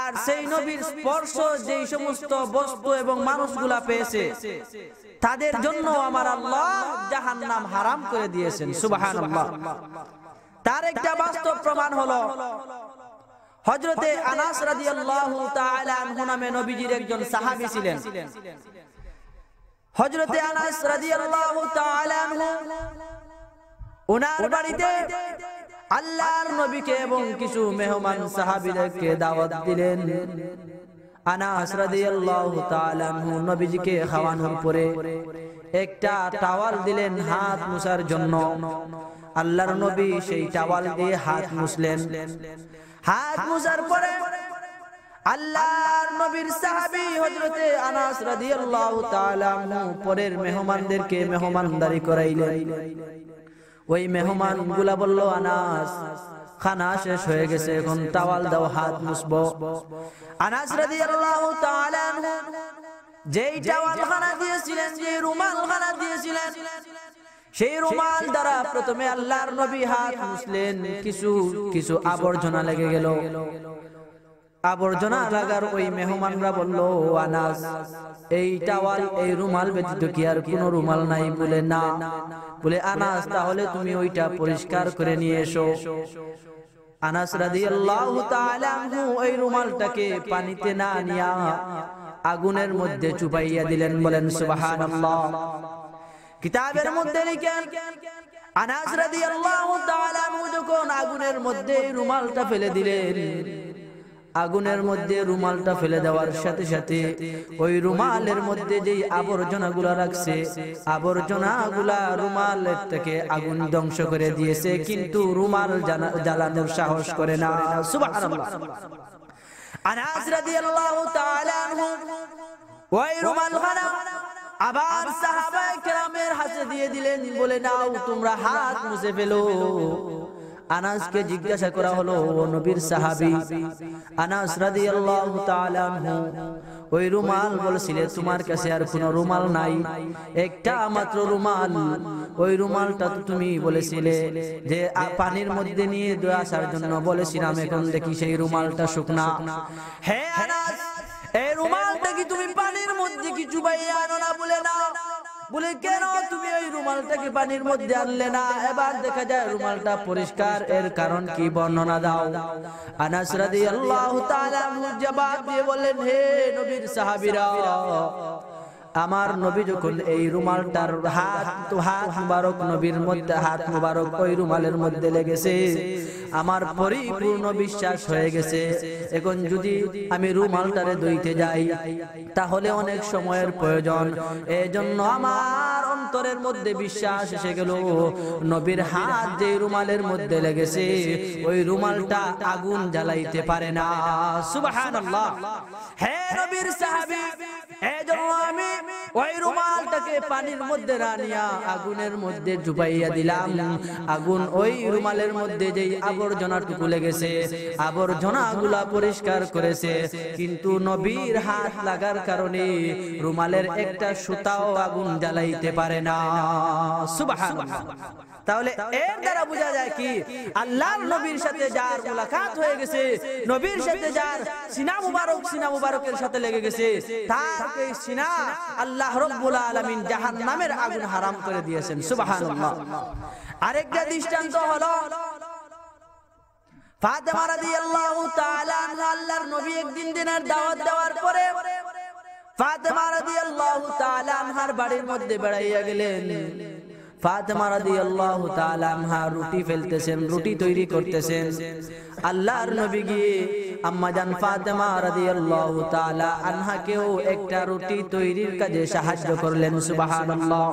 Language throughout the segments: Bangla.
আর সেই নবীর স্পর্শ যেই সমস্ত বস্তু এবং মানুষগুলা পেয়েছে তাদের জন্য আমার আল্লাহ জাহান নাম হারাম করে দিয়েছেন সুবাহান তার একটা বাস্তব প্রমাণ হলো হজরতে আনাস রাজি আল্লাহ নামে নবীজির একজন সাহাবি ছিলেন হজরতে আনাস রাজি আল্লাহ ওনার বাড়িতে আল্লাহর নবীকে এবং কিছু মেহমান সাহাবিদেরকে দাওয়াত দিলেন আনাস রাদিয়াল্লাহু তাআলা নবীজিকে খাওয়ানোর পরে একটা টাওয়াল দিলেন হাত মুসার জন্য আল্লাহর নবী সেই টাওয়াল দিয়ে হাত মুসলেন হাত মুসার পরে আল্লাহর নবীর সাহাবী হযরতে আনাস রাদিয়াল্লাহু তাআলা পরের মেহমানদেরকে মেহমানদারি করাইলেন ওই মেহমান গুলা বলল আনাস খানা শেষ হয়ে গেছে এখন তাওয়াল দাও হাত মুসবো আনাস রাদিয়াল্লাহু তাআলা যেই টাওয়াল খানা দিয়েছিলেন যে রুমাল খানা দিয়েছিলেন সেই রুমাল দ্বারা প্রথমে আল্লাহর নবী হাত মুসলেন কিছু কিছু আবর্জনা লেগে গেল আবর্জনা লাগার ওই মেহমানরা বললো আনাস এই টাওয়াল এই রুমাল ব্যতীত কি আর কোনো রুমাল নাই বলে না বলে আনাস তাহলে তুমি ওইটা পরিষ্কার করে নিয়ে এসো আনাস রাদিয়াল্লাহু তাআলা ওই রুমালটাকে পানিতে না নিয়া আগুনের মধ্যে চুপাইয়া দিলেন বলেন সুবহানাল্লাহ কিতাবের মধ্যে লিখেন আনাস রাদিয়াল্লাহু তাআলা যখন আগুনের মধ্যে রুমালটা ফেলে দিলেন আগুনের মধ্যে রুমালটা ফেলে দেওয়ার সাথে সাথে ওই রুমালের মধ্যে যেই আবর্জনাগুলা রাখছে আবর্জনাগুলা রুমালের থেকে আগুন ধ্বংস করে দিয়েছে কিন্তু রুমাল জ্বালানোর সাহস করে না আবার কেরামের হাতে দিয়ে দিলেন বলে নাও তোমরা হাত মুছে ফেলো আনাসকে জিজ্ঞাসা করা হলো নবীর সাহাবি আনাস রাদিয়াল্লাহু তাআলা ওই রুমাল বলছিলে তোমার কাছে আর কোনো রুমাল নাই একটা মাত্র রুমাল ওই রুমালটা তো তুমি বলেছিলে যে পানির মধ্যে নিয়ে দোয়া আসার জন্য বলেছিলাম এখন দেখি সেই রুমালটা শুকনা হে আনাস এই রুমালটা কি তুমি পানির মধ্যে কি চুবাইয়া আনো না বলে না বলে কেন তুমি ওই রুমালটাকে পানির মধ্যে আনলে না এবার দেখা যায় রুমালটা পরিষ্কার এর কারণ কি বর্ণনা দাও আনাস রাদিয়াল্লাহু জবাব দিয়ে বললেন হে নবীর সাহাবিরা আমার নবী যখন এই রুমালটার হাত হাত মুবারক নবীর মধ্যে হাত মুবারক ওই রুমালের মধ্যে লেগেছে আমার পরিপূর্ণ বিশ্বাস হয়ে গেছে এখন যদি আমি রুমালটারে দইতে যাই তাহলে অনেক সময়ের প্রয়োজন এই জন্য আমার অন্তরের মধ্যে বিশ্বাস এসে গেল নবীর হাত যে রুমালের মধ্যে লেগেছে ওই রুমালটা আগুন জ্বালাইতে পারে না সুবহানাল্লাহ হে নবীর সাহাবী এজন্য আমি ওই রুমালটাকে পানির মধ্যে রানিয়া আগুনের মধ্যে ডুবাইয়া দিলাম আগুন ওই রুমালের মধ্যে যেই আগুন আবর্জনাটুকু লেগেছে আবর্জনা গুলা পরিষ্কার করেছে কিন্তু নবীর হাত লাগার কারণে রুমালের একটা সুতাও আগুন জ্বালাইতে পারে না তাহলে এর দ্বারা বোঝা যায় কি আল্লাহ নবীর সাথে যার মুলাকাত হয়ে গেছে নবীর সাথে যার সিনা মুবারক সিনা মুবারকের সাথে লেগে গেছে তার সিনা আল্লাহ রব্বুল আলমিন জাহান নামের আগুন হারাম করে দিয়েছেন সুবাহ আরেকটা দৃষ্টান্ত হলো ফাতেমা রাদিয়াল্লাহু তাআলা আল্লাহর নবী একদিন দিনের দাওয়াত দেওয়ার পরে ফাতেমা রাদিয়াল্লাহু তাআলা আনহার বাড়ির মধ্যে বেড়াইয়া গেলেন ফাতেমা রাদিয়াল্লাহু তাআলা আনহা রুটি ফেলতেছেন রুটি তৈরি করতেছেন আল্লাহর নবী গিয়ে আম্মা জান ফাতেমা রাদিয়াল্লাহু তাআলা আনহাকেও একটা রুটি তৈরির কাজে সাহায্য করলেন সুবহানাল্লাহ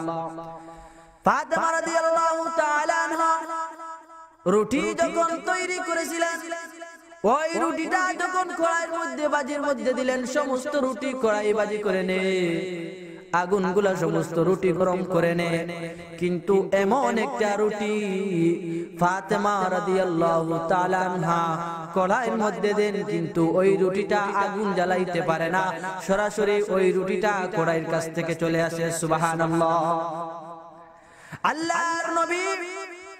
ফাতেমা রাদিয়াল্লাহু তাআলা আনহা রুটি যখন তৈরি করেছিলেন ওই রুটিটা যখন কড়াইয়ের মধ্যে বাজির মধ্যে দিলেন সমস্ত রুটি কড়াই বাজি করে নে আগুন গুলা সমস্ত রুটি গরম করে নে কিন্তু এমন একটা রুটি ফাতেমা রাদিয়াল্লাহু তাআলা আনহা কড়াইয়ের মধ্যে দেন কিন্তু ওই রুটিটা আগুন জ্বালাইতে পারে না সরাসরি ওই রুটিটা কড়াইয়ের কাছ থেকে চলে আসে সুবহানাল্লাহ আল্লাহর নবী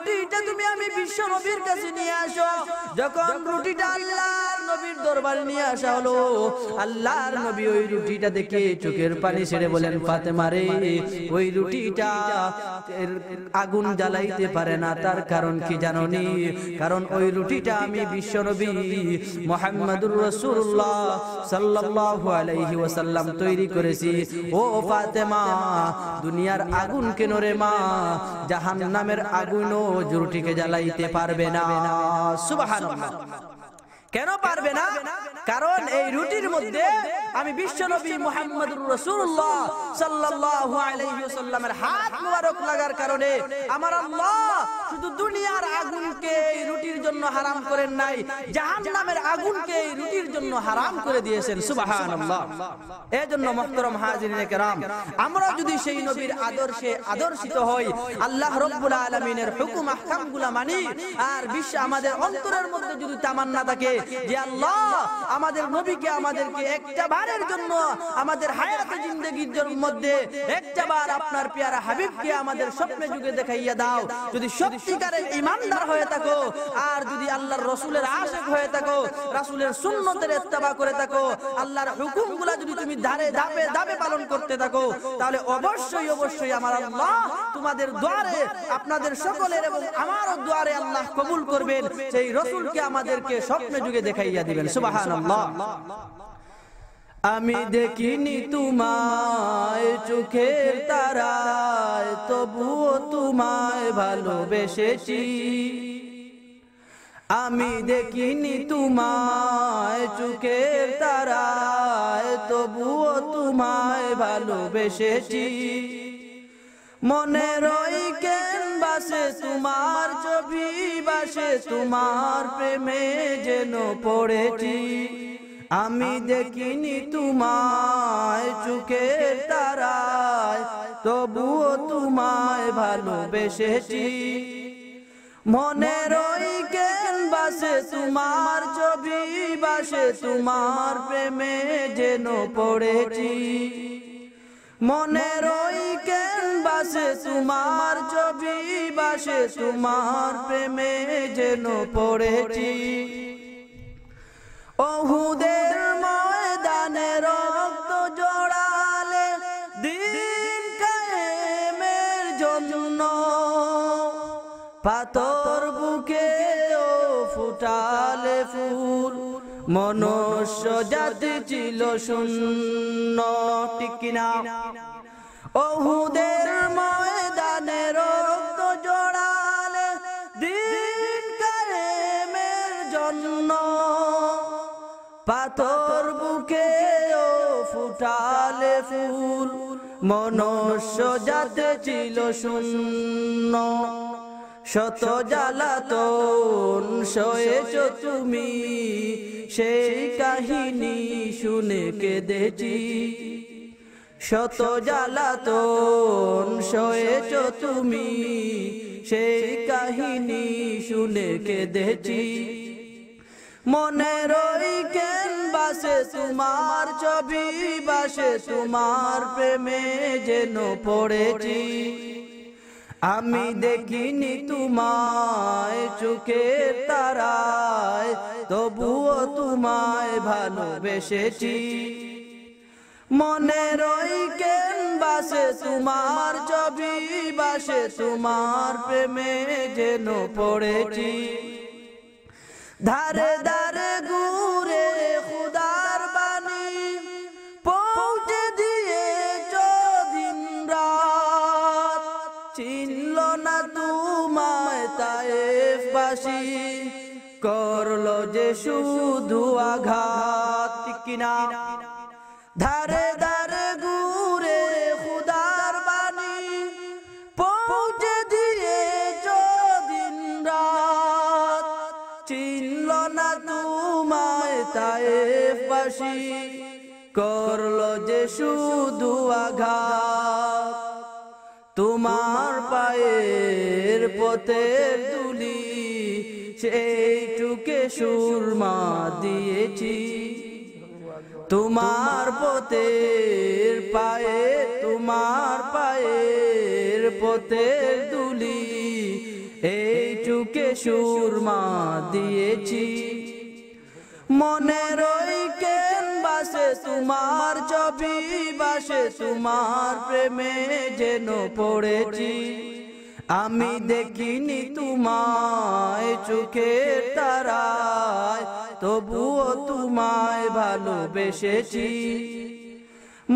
রুটিটা তুমি আমি বিশ্ব নবীর কাছে নিয়ে আসো যখন রুটিটা আল্লাহ নবীর দরবার নিয়ে আসা হলো আল্লাহ নবী ওই রুটিটা দেখে চোখের পানি ছেড়ে বলেন ফাতে মারে ওই রুটিটা আগুন জ্বালাইতে পারে না তার কারণ কি জানো নি কারণ ওই রুটিটা আমি বিশ্ব নবী মোহাম্মদুর রসুল্লাহ সাল্লাহ আলাইহি ওয়াসাল্লাম তৈরি করেছি ও ফাতেমা দুনিয়ার আগুন কেন রে মা জাহান নামের আগুনও জুরুটিকে জ্বালাইতে পারবে না সুবাহ কেন পারবে না কারণ এই রুটির মধ্যে আমি বিশ্বনবী মোহাম্মদুর রাসূলুল্লাহ সাল্লাল্লাহু আলাইহি ওয়াসাল্লামের হাত লাগার কারণে আমার আল্লাহ শুধু দুনিয়ার আগুনকে এই রুটির জন্য হারাম করেন নাই জাহান্নামের আগুনকে এই রুটির জন্য হারাম করে দিয়েছেন সুবহানাল্লাহ এজন্য হাজিরিনে আমরা যদি সেই নবীর আদর্শে আদর্শিত হই আল্লাহ রাব্বুল আলামিনের হুকুম আহকামগুলো মানি আর বিশ্ব আমাদের অন্তরের মধ্যে যদি তামান্না থাকে যে আল্লাহ আমাদের নবীকে আমাদেরকে একটা বারের জন্য আমাদের হায়াতে জিন্দগির মধ্যে একটা বার আপনার পেয়ারা হাবিবকে আমাদের স্বপ্নে যুগে দেখাইয়া দাও যদি সত্যিকারের ইমানদার হয়ে থাকো আর যদি আল্লাহর রসুলের আশেক হয়ে থাকো রাসুলের সুন্নতের ইত্তাবা করে থাকো আল্লাহর হুকুমগুলা যদি তুমি ধারে ধাপে ধাপে পালন করতে থাকো তাহলে অবশ্যই অবশ্যই আমার আল্লাহ তোমাদের দ্বারে আপনাদের সকলের এবং আমারও দ্বারে আল্লাহ কবুল করবেন সেই রসুলকে আমাদেরকে স্বপ্নে যুগে চক্ষুকে দেখাইয়া দিবেন সুবাহান আমি দেখিনি তোমায় চোখের তারায় তবুও তোমায় ভালোবেসেছি আমি দেখিনি তোমায় চোখের তারায় তবুও তোমায় ভালোবেসেছি মনে রয়ে বাসে তোমার ছবি বাসে তোমার প্রেমে যেন পড়েছি আমি দেখিনি তোমায় চুকের তারায় তবুও তোমায় ভালোবেসেছি মনের কেন বাসে তোমার ছবি বাসে তোমার প্রেমে যেন পড়েছি মনের বাসে তোমার ছবি বাসে তোমার প্রেমে যেন পড়েছি অহুদের ময়দানে রক্ত জড়ালে দিন কেমের জন্য পাথর বুকে ও ফুটালে ফুল মনুষ্য জাতি ছিল শূন্য ঠিক রক্ত দিন পাথর বুকে ও ফুটালে ফুল মনুষ্য যাতে ছিল শূন্য শত জ্বালাতন সয়েছ তুমি সেই কাহিনী শুনে কেঁদেছি শত জ্বালাতন সয়েছ তুমি সেই কাহিনী শুনে কেঁদেছি মনে রই কেন বাসে তোমার ছবি বাসে তোমার প্রেমে যেন পড়েছি আমি দেখিনি তোমায় চোখে তারায় তবুও তোমায় ভালোবেসেছি মনে রই কেন বাসে তোমার ছবি বাসে তোমার প্রেমে যেন পড়েছি ধারে ধারে ঘুরে খুদার বাণী পৌঁছে দিয়ে চিন চিনল না তোমায় তায়েফ বাসি করল যে শুধু আঘাত কিনা পথের তুলি সেইটুকে সুরমা দিয়েছি তোমার পথের পায়ে তোমার পায়ের পথের দুলি এইটুকে সুরমা দিয়েছি মনের কেন বাসে তোমার ছবি বাসে তোমার প্রেমে যেন পড়েছি আমি দেখিনি তোমায় চোখের তারায় তবুও তোমায় ভালোবেসেছি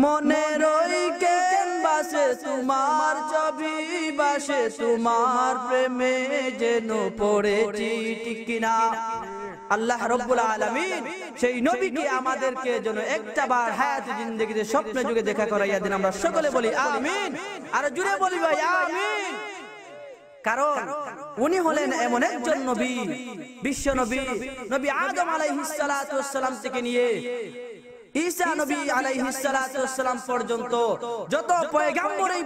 মনে রই কেন বাসে তোমার ছবি বাসে তোমার প্রেমে যেন পড়েছি কিনা আল্লাহ রব্বুল আলমিন সেই নবীকে আমাদেরকে যেন একটা বার হায়াত জিন্দগিতে স্বপ্নে যুগে দেখা করাইয়া দিন আমরা সকলে বলি আমিন আর জুড়ে বলি ভাই আমিন কারণ উনি হলেন এমন একজন নবী বিশ্ব নবী নবী আদম আলাইহিস সালাতু ওয়াস সালাম থেকে নিয়ে পর্যন্ত যত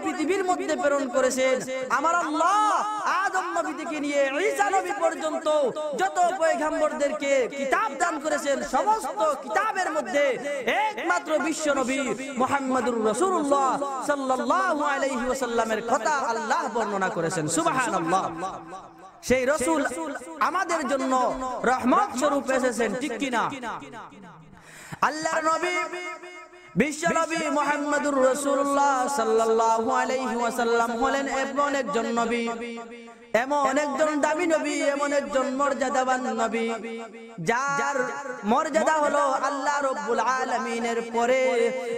পৃথিবীর মধ্যে প্রেরণ করেছেন আমার আল্লাহ নিয়ে কিতাব দান করেছেন সমস্ত কিতাবের মধ্যে একমাত্র বিশ্ব নবী মোহাম্মদ রাসূলুল্লাহ সাল্লাল্লাহু কথা আল্লাহ বর্ণনা করেছেন সুবহানাল্লাহ সেই রসুল আমাদের জন্য রহমত স্বরূপ এসেছেন ঠিক কিনা আল্লাহর নবী বিশ্বনবী মোহাম্মদুর রসুল্লাহ সাল্লাহ আলাইহি ওয়াসাল্লাম হলেন এমন একজন নবী এমন একজন নবী এমন একজন মর্যাদা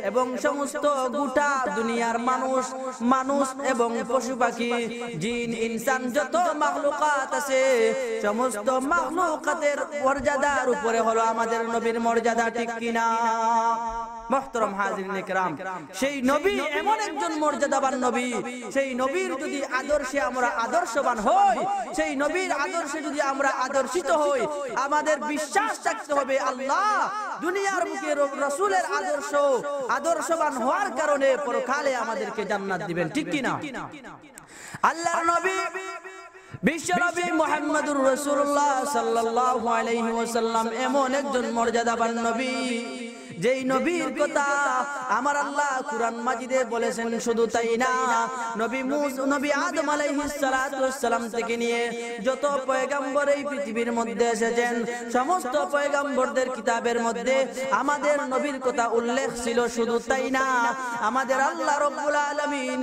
এবং মানুষ মানুষ এবং পশু পাখি জিন ইনসান যত মাহলুকাত আছে সমস্ত মাহলুকাতের মর্যাদার উপরে হলো আমাদের নবীর মর্যাদা ঠিক কিনা মহতরম হাজির সেই নবী এমন একজন মর্যাদাবান নবী সেই নবীর যদি আদর্শে আমরা আদর্শবান হই সেই নবীর আদর্শে যদি আমরা আদর্শিত হই আমাদের বিশ্বাস থাকতে হবে আল্লাহ দুনিয়ার মুখে রসুলের আদর্শ আদর্শবান হওয়ার কারণে পরকালে আমাদেরকে জান্নাত দিবেন ঠিক কি না আল্লাহ নবী বিশ্বনবী মোহাম্মদুর রাসূলুল্লাহ সাল্লাল্লাহু আলাইহি এমন একজন মর্যাদাবান নবী যেই নবীর কথা আমার আল্লাহ কুরআন মাজিদে বলেছেন শুধু তাই না নবী নবী আদম আলাইহিস সালাতু আলাইহিসসালাম থেকে নিয়ে যত পয়গাম্বর এই পৃথিবীর মধ্যে এসেছেন সমস্ত পয়গাম্বরদের কিতাবের মধ্যে আমাদের নবীর কথা উল্লেখ ছিল শুধু তাই না আমাদের আল্লাহ রব্বুল আলামিন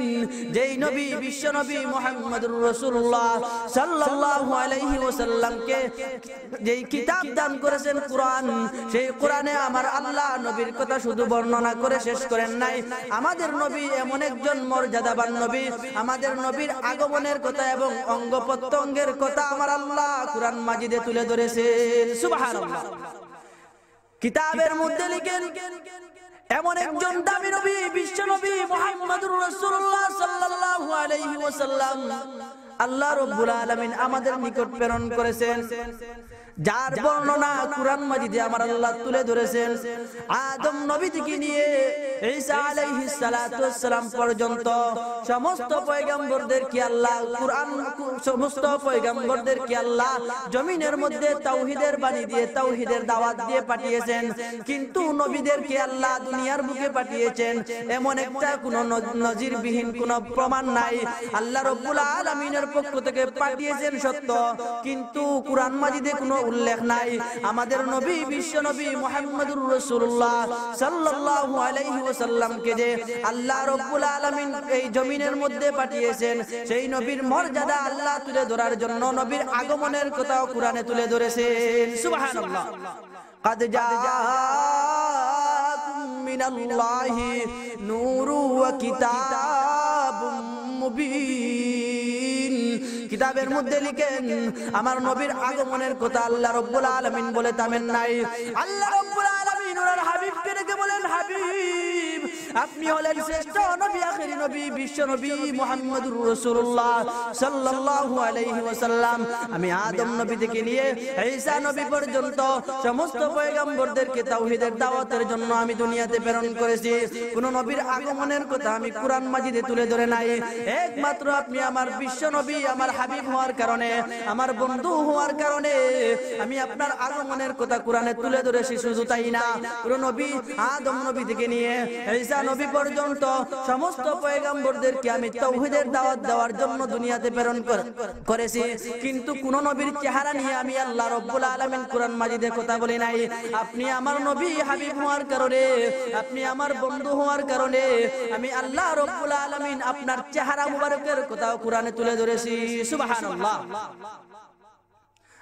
যেই নবী বিশ্ব নবী মুহাম্মদুর রাসূলুল্লাহ সাল্লাল্লাহু আলাইহি ওয়াসাল্লামকে যেই কিতাব দান করেছেন কুরআন সেই কুরআনে আমার আল্লাহ নবীর কথা শুধু বর্ণনা করে শেষ করেন নাই আমাদের নবী এমন একজন মর্যাদাবান নবী আমাদের নবীর আগমনের কথা এবং অঙ্গ প্রত্যঙ্গের কথা আমার আল্লাহ কুরআন মাজিদে তুলে ধরেছে কিতাবের মধ্যে লিখেন এমন একজন দামি নবী বিশ্ব নবী মুহাম্মদুর রাসূলুল্লাহ সাল্লাল্লাহু আলাইহি ওয়াসাল্লাম আল্লাহ রব্বুল আলমিন আমাদের নিকট প্রেরণ করেছেন যার বর্ণনা কুরআন মাজিদে আমার আল্লাহ তুলে ধরেছেন আদম নবী থেকে নিয়ে ঈসা আলাইহিস সালাতু পর্যন্ত সমস্ত পয়গম্বরদের কি আল্লাহ কুরআন সমস্ত পয়গম্বরদের কি আল্লাহ জমিনের মধ্যে তাওহীদের বাণী দিয়ে তাওহীদের দাওয়াত দিয়ে পাঠিয়েছেন কিন্তু নবীদের কি আল্লাহ দুনিয়ার বুকে পাঠিয়েছেন এমন একটা কোনো নজিরবিহীন কোনো প্রমাণ নাই আল্লাহ রব্বুল পক্ষ থেকে পাঠিয়েছেন সত্য কিন্তু কোরআন মাজিদে উল্লেখ নাই আমাদের নবী বিশ্ব নবী মোহাম্মদুর রসুল্লাহ আলাইহি যে আল্লাহ রব্বুল এই জমিনের মধ্যে পাঠিয়েছেন সেই নবীর মর্যাদা আল্লাহ তুলে ধরার জন্য নবীর আগমনের কথাও কোরআনে তুলে ধরেছেন সুবহানাল্লাহ قد من الله نور وكتاب مبين কিতাবের মধ্যে লিখেন আমার নবীর আগমনের কথা আল্লাহ রব্বুল আলমিন বলে তামেন নাই আল্লাহ রব্বুল আলমিন ওনার হাবিবকে কে বলেন হাবিব আপনি হলেন শ্রেষ্ঠ নবী আখেরি নবী বিশ্ব নবী মোহাম্মদুর রসুল্লাহ সাল্লাহ আলাইহি ওসাল্লাম আমি আদম নবী থেকে নিয়ে ঈসা নবী পর্যন্ত সমস্ত পয়গম্বরদেরকে তাওহীদের দাওয়াতের জন্য আমি দুনিয়াতে প্রেরণ করেছি কোন নবীর আগমনের কথা আমি কোরআন মাজিদে তুলে ধরে নাই একমাত্র আপনি আমার বিশ্ব নবী আমার হাবিব হওয়ার কারণে আমার বন্ধু হওয়ার কারণে আমি আপনার আগমনের কথা কোরআনে তুলে ধরেছি শুধু তাই না কোন নবী আদম নবী থেকে নিয়ে ঈসা ঈসা নবী পর্যন্ত সমস্ত পয়গাম্বরদেরকে আমি তৌহিদের দাওয়াত দেওয়ার জন্য দুনিয়াতে প্রেরণ করেছি কিন্তু কোন নবীর চেহারা নিয়ে আমি আল্লাহ রব্বুল আলমিন কোরআন মাজিদের কথা বলি নাই আপনি আমার নবী হাবিব হওয়ার কারণে আপনি আমার বন্ধু হওয়ার কারণে আমি আল্লাহ রব্বুল আলমিন আপনার চেহারা মুবারকের কোথাও কোরআনে তুলে ধরেছি সুবহানাল্লাহ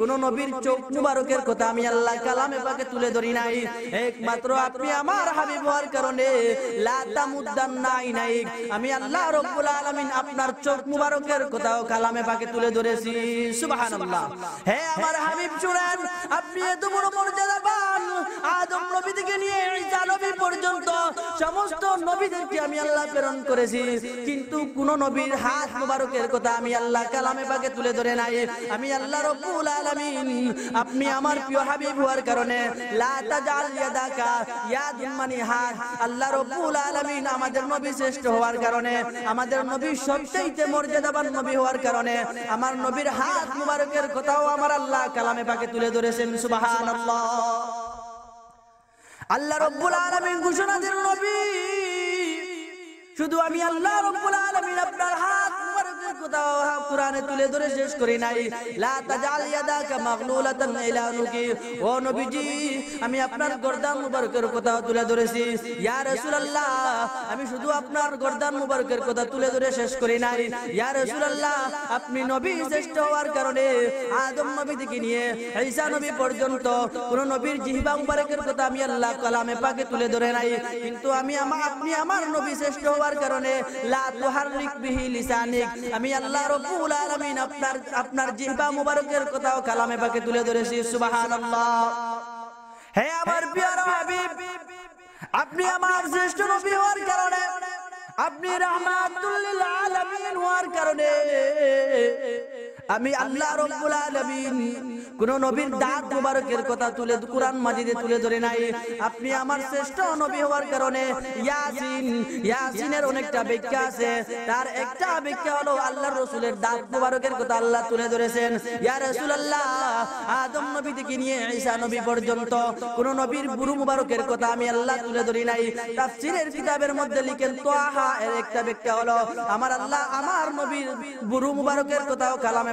কোন নবীর চোখ মুবারকের কথা আমি আল্লাহ কালামে পাকে তুলে ধরি নাই একমাত্র আপনি আমার হাবিব হওয়ার কারণে নাই নাই আমি আল্লাহ রব্বুল আলামিন আপনার চোখ মুবারকের কথাও কালামে পাকে তুলে ধরেছি সুবহানাল্লাহ হে আমার হাবিব শুনেন আপনি এত বড় আদম নবী থেকে নিয়ে ঈসা নবী পর্যন্ত সমস্ত নবীদেরকে আমি আল্লাহ প্রেরণ করেছি কিন্তু কোন নবীর হাত মুবারকের কথা আমি আল্লাহ কালামে পাকে তুলে ধরে নাই আমি আল্লাহ রব্বুল আলামিন আপনি আমার প্রিয় হাবিব হওয়ার কারণে লা তাজাল ইয়াদাকা ইয়াদ মানে হাত আল্লাহ রব্বুল আলামিন আমাদের নবী শ্রেষ্ঠ হওয়ার কারণে আমাদের নবী সবচেয়ে মর্যাদাবান নবী হওয়ার কারণে আমার নবীর হাত মুবারকের কথাও আমার আল্লাহ কালামে পাকে তুলে ধরেছেন সুবহানাল্লাহ আল্লাহ রব্বুল আলামিন ঘোষণা দিলেন নবী শুধু আমি আল্লাহ রব্বুল আলামিন আপনার হাত তুলে নাই আমি আপনার গর্দান মুবারকের কথা তুলে ধরেছি আমি শুধু আপনার গর্দান মুবারকের কথা তুলে ধরে শেষ করি নাই আপনি নবী শ্রেষ্ঠ হওয়ার কারণে আদম নবী থেকে নিয়ে ঈসা নবী পর্যন্ত কোন নবীর মুবারকের কথা আমি আল্লাহ কালামে পাকে তুলে ধরে নাই কিন্তু আমি আপনি আমার নবী শ্রেষ্ঠ হওয়ার কারণে আমি আল্লাহ রব্বুল আলামিন আপনার আপনার জিহ্বা মুবারকের কথাও কালামে পাকে তুলে ধরেছি সুবহানাল্লাহ হে আমার প্রিয় হাবিব আপনি আমার শ্রেষ্ঠ নবী হওয়ার কারণে আপনি রহমাতুল আলামিন হওয়ার কারণে আমি আল্লাহ রব্বুল আলামিন কোন নবীর দাঁত মুবারকের কথা তুলে কুরআন মাজিদে তুলে ধরে নাই আপনি আমার শ্রেষ্ঠ নবী হওয়ার কারণে ইয়াসিন ইয়াসিনের অনেকটা ব্যাখ্যা আছে তার একটা ব্যাখ্যা হলো আল্লাহর রাসূলের দাঁত মুবারকের কথা আল্লাহ তুলে ধরেছেন ইয়া রাসূলুল্লাহ আদম নবী থেকে নিয়ে ঈসা নবী পর্যন্ত কোন নবীর বুরু মুবারকের কথা আমি আল্লাহ তুলে ধরি নাই তাফসীরের কিতাবের মধ্যে লিখেন তোহা এর একটা ব্যাখ্যা হলো আমার আল্লাহ আমার নবীর বুরু মুবারকের কথাও কালামে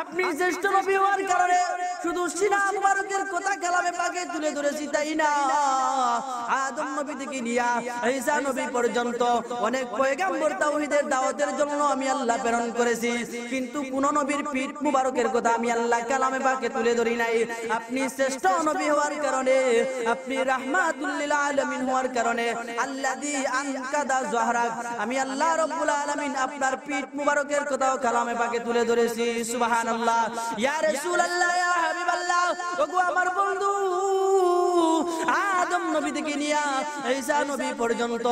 আপনি জ্যেষ্ঠ নবী হওয়ার কারণে শুধু সিনা মুবারকের কথা কালামে পাকে তুলে ধরেছি তাই না আদম নবী থেকে নিয়া ঈসা নবী পর্যন্ত অনেক পয়গাম্বর তাওহীদের দাওয়াতের জন্য আমি আল্লাহ প্রেরণ করেছি কিন্তু কোন নবীর পিঠ মুবারকের কথা আমি আল্লাহ কালামে পাকে তুলে ধরি নাই আপনি শ্রেষ্ঠ নবী হওয়ার কারণে আপনি রাহমাতুল লিল আলামিন হওয়ার কারণে আল্লাযী আনকাদা জাহরাক আমি আল্লাহ রাব্বুল আলামিন আপনার পিঠ মুবারকের কথাও কালামে পাকে তুলে ধরেছি সুবহান সুবহানাল্লাহ ইয়া রাসূলুল্লাহ ইয়া হাবিবাল্লাহ ওগো আমার বন্ধু নবী থেকে নিয়া ঈসা নবী পর্যন্ত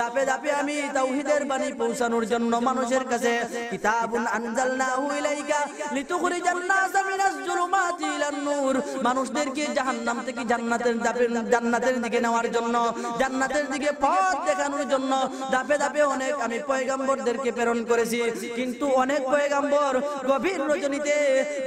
দাপে দাপে আমি তাওহীদের বাণী পৌঁছানোর জন্য মানুষের কাছে কিতাবুন আনজালনাহু ইলাইকা লিতুখরিজান ইলান নূর মানুষদেরকে জাহান্নাম থেকে জান্নাতের দাপে জান্নাতের দিকে নেওয়ার জন্য জান্নাতের দিকে পথ দেখানোর জন্য দাপে দাপে অনেক আমি পয়গাম্বরদেরকে প্রেরণ করেছি কিন্তু অনেক পয়গাম্বর গভীর রজনীতে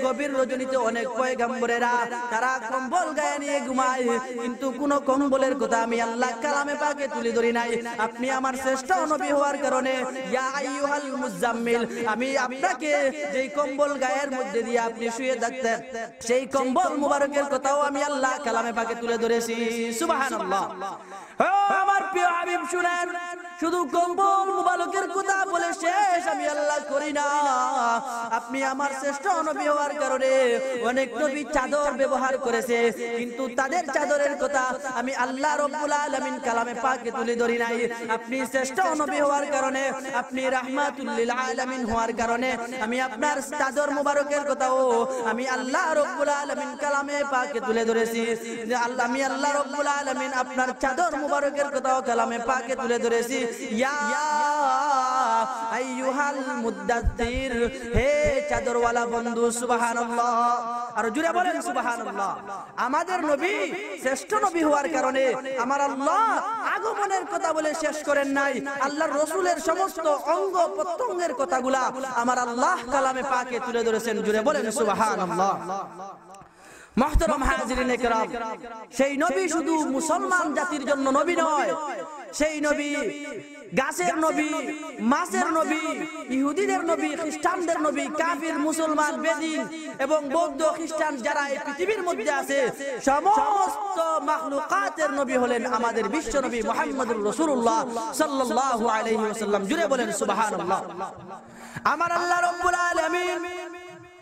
গভীর রজনীতে অনেক পয়গাম্বরেরা তারা কম্বল গায়ে নিয়ে ঘুমায় কিন্তু কোনো কম্বল সকলের কথা আমি আল্লাহ কালামে পাকে তুলে ধরি নাই আপনি আমার শ্রেষ্ঠ নবী হওয়ার কারণে মুজাম্মিল আমি আপনাকে যেই কম্বল গায়ের মধ্যে দিয়ে আপনি শুয়ে থাকতেন সেই কম্বল মুবারকের কথাও আমি আল্লাহ কালামে পাকে তুলে ধরেছি সুবাহ আমার প্রিয় আবিম শুনেন শুধু কম্পন মুবালকের কথা বলে শেষ আমি আল্লাহ করি না আপনি আমার শ্রেষ্ঠ নবী হওয়ার কারণে অনেক নবী চাদর ব্যবহার করেছে কিন্তু তাদের চাদরের কথা আমি আল্লাহ রব্বুল আলামিন কালামে পাকে তুলে ধরি নাই আপনি শ্রেষ্ঠ নবী হওয়ার কারণে আপনি রাহমাতুল্লিল আলামিন হওয়ার কারণে আমি আপনার চাদর মুবারকের কথাও আমি আল্লাহ রব্বুল আলামিন কালামে পাকে তুলে ধরেছি যে আল্লাহ আমি আল্লাহ রব্বুল আলামিন আপনার চাদর মুবারকের কথাও কালামে পাকে তুলে ধরেছি হে চাদরওয়ালা বন্ধু জুড়ে বলেন আমাদের নবী শ্রেষ্ঠ নবী হওয়ার কারণে আমার আল্লাহ আগমনের কথা বলে শেষ করেন নাই রসুলের সমস্ত অঙ্গ প্রত্যঙ্গের কথাগুলা আমার আল্লাহ কালামে পাকে তুলে ধরেছেন জুড়ে বলেন সুবহানাল্লাহ মহতরম হাজির সেই নবী শুধু মুসলমান জাতির জন্য নবী নয় সেই নবী গাছের নবী মাছের নবী ইহুদিদের নবী খ্রিস্টানদের নবী কাফির মুসলমান বেদিন এবং বৌদ্ধ খ্রিস্টান যারা এই পৃথিবীর মধ্যে আছে সমস্ত মাহলুকাতের নবী হলেন আমাদের বিশ্ব নবী মোহাম্মদ রসুল্লাহ সাল্লাহ আলহিম জুড়ে বলেন সুবাহ আমার আল্লাহ রব্বুল আলমিন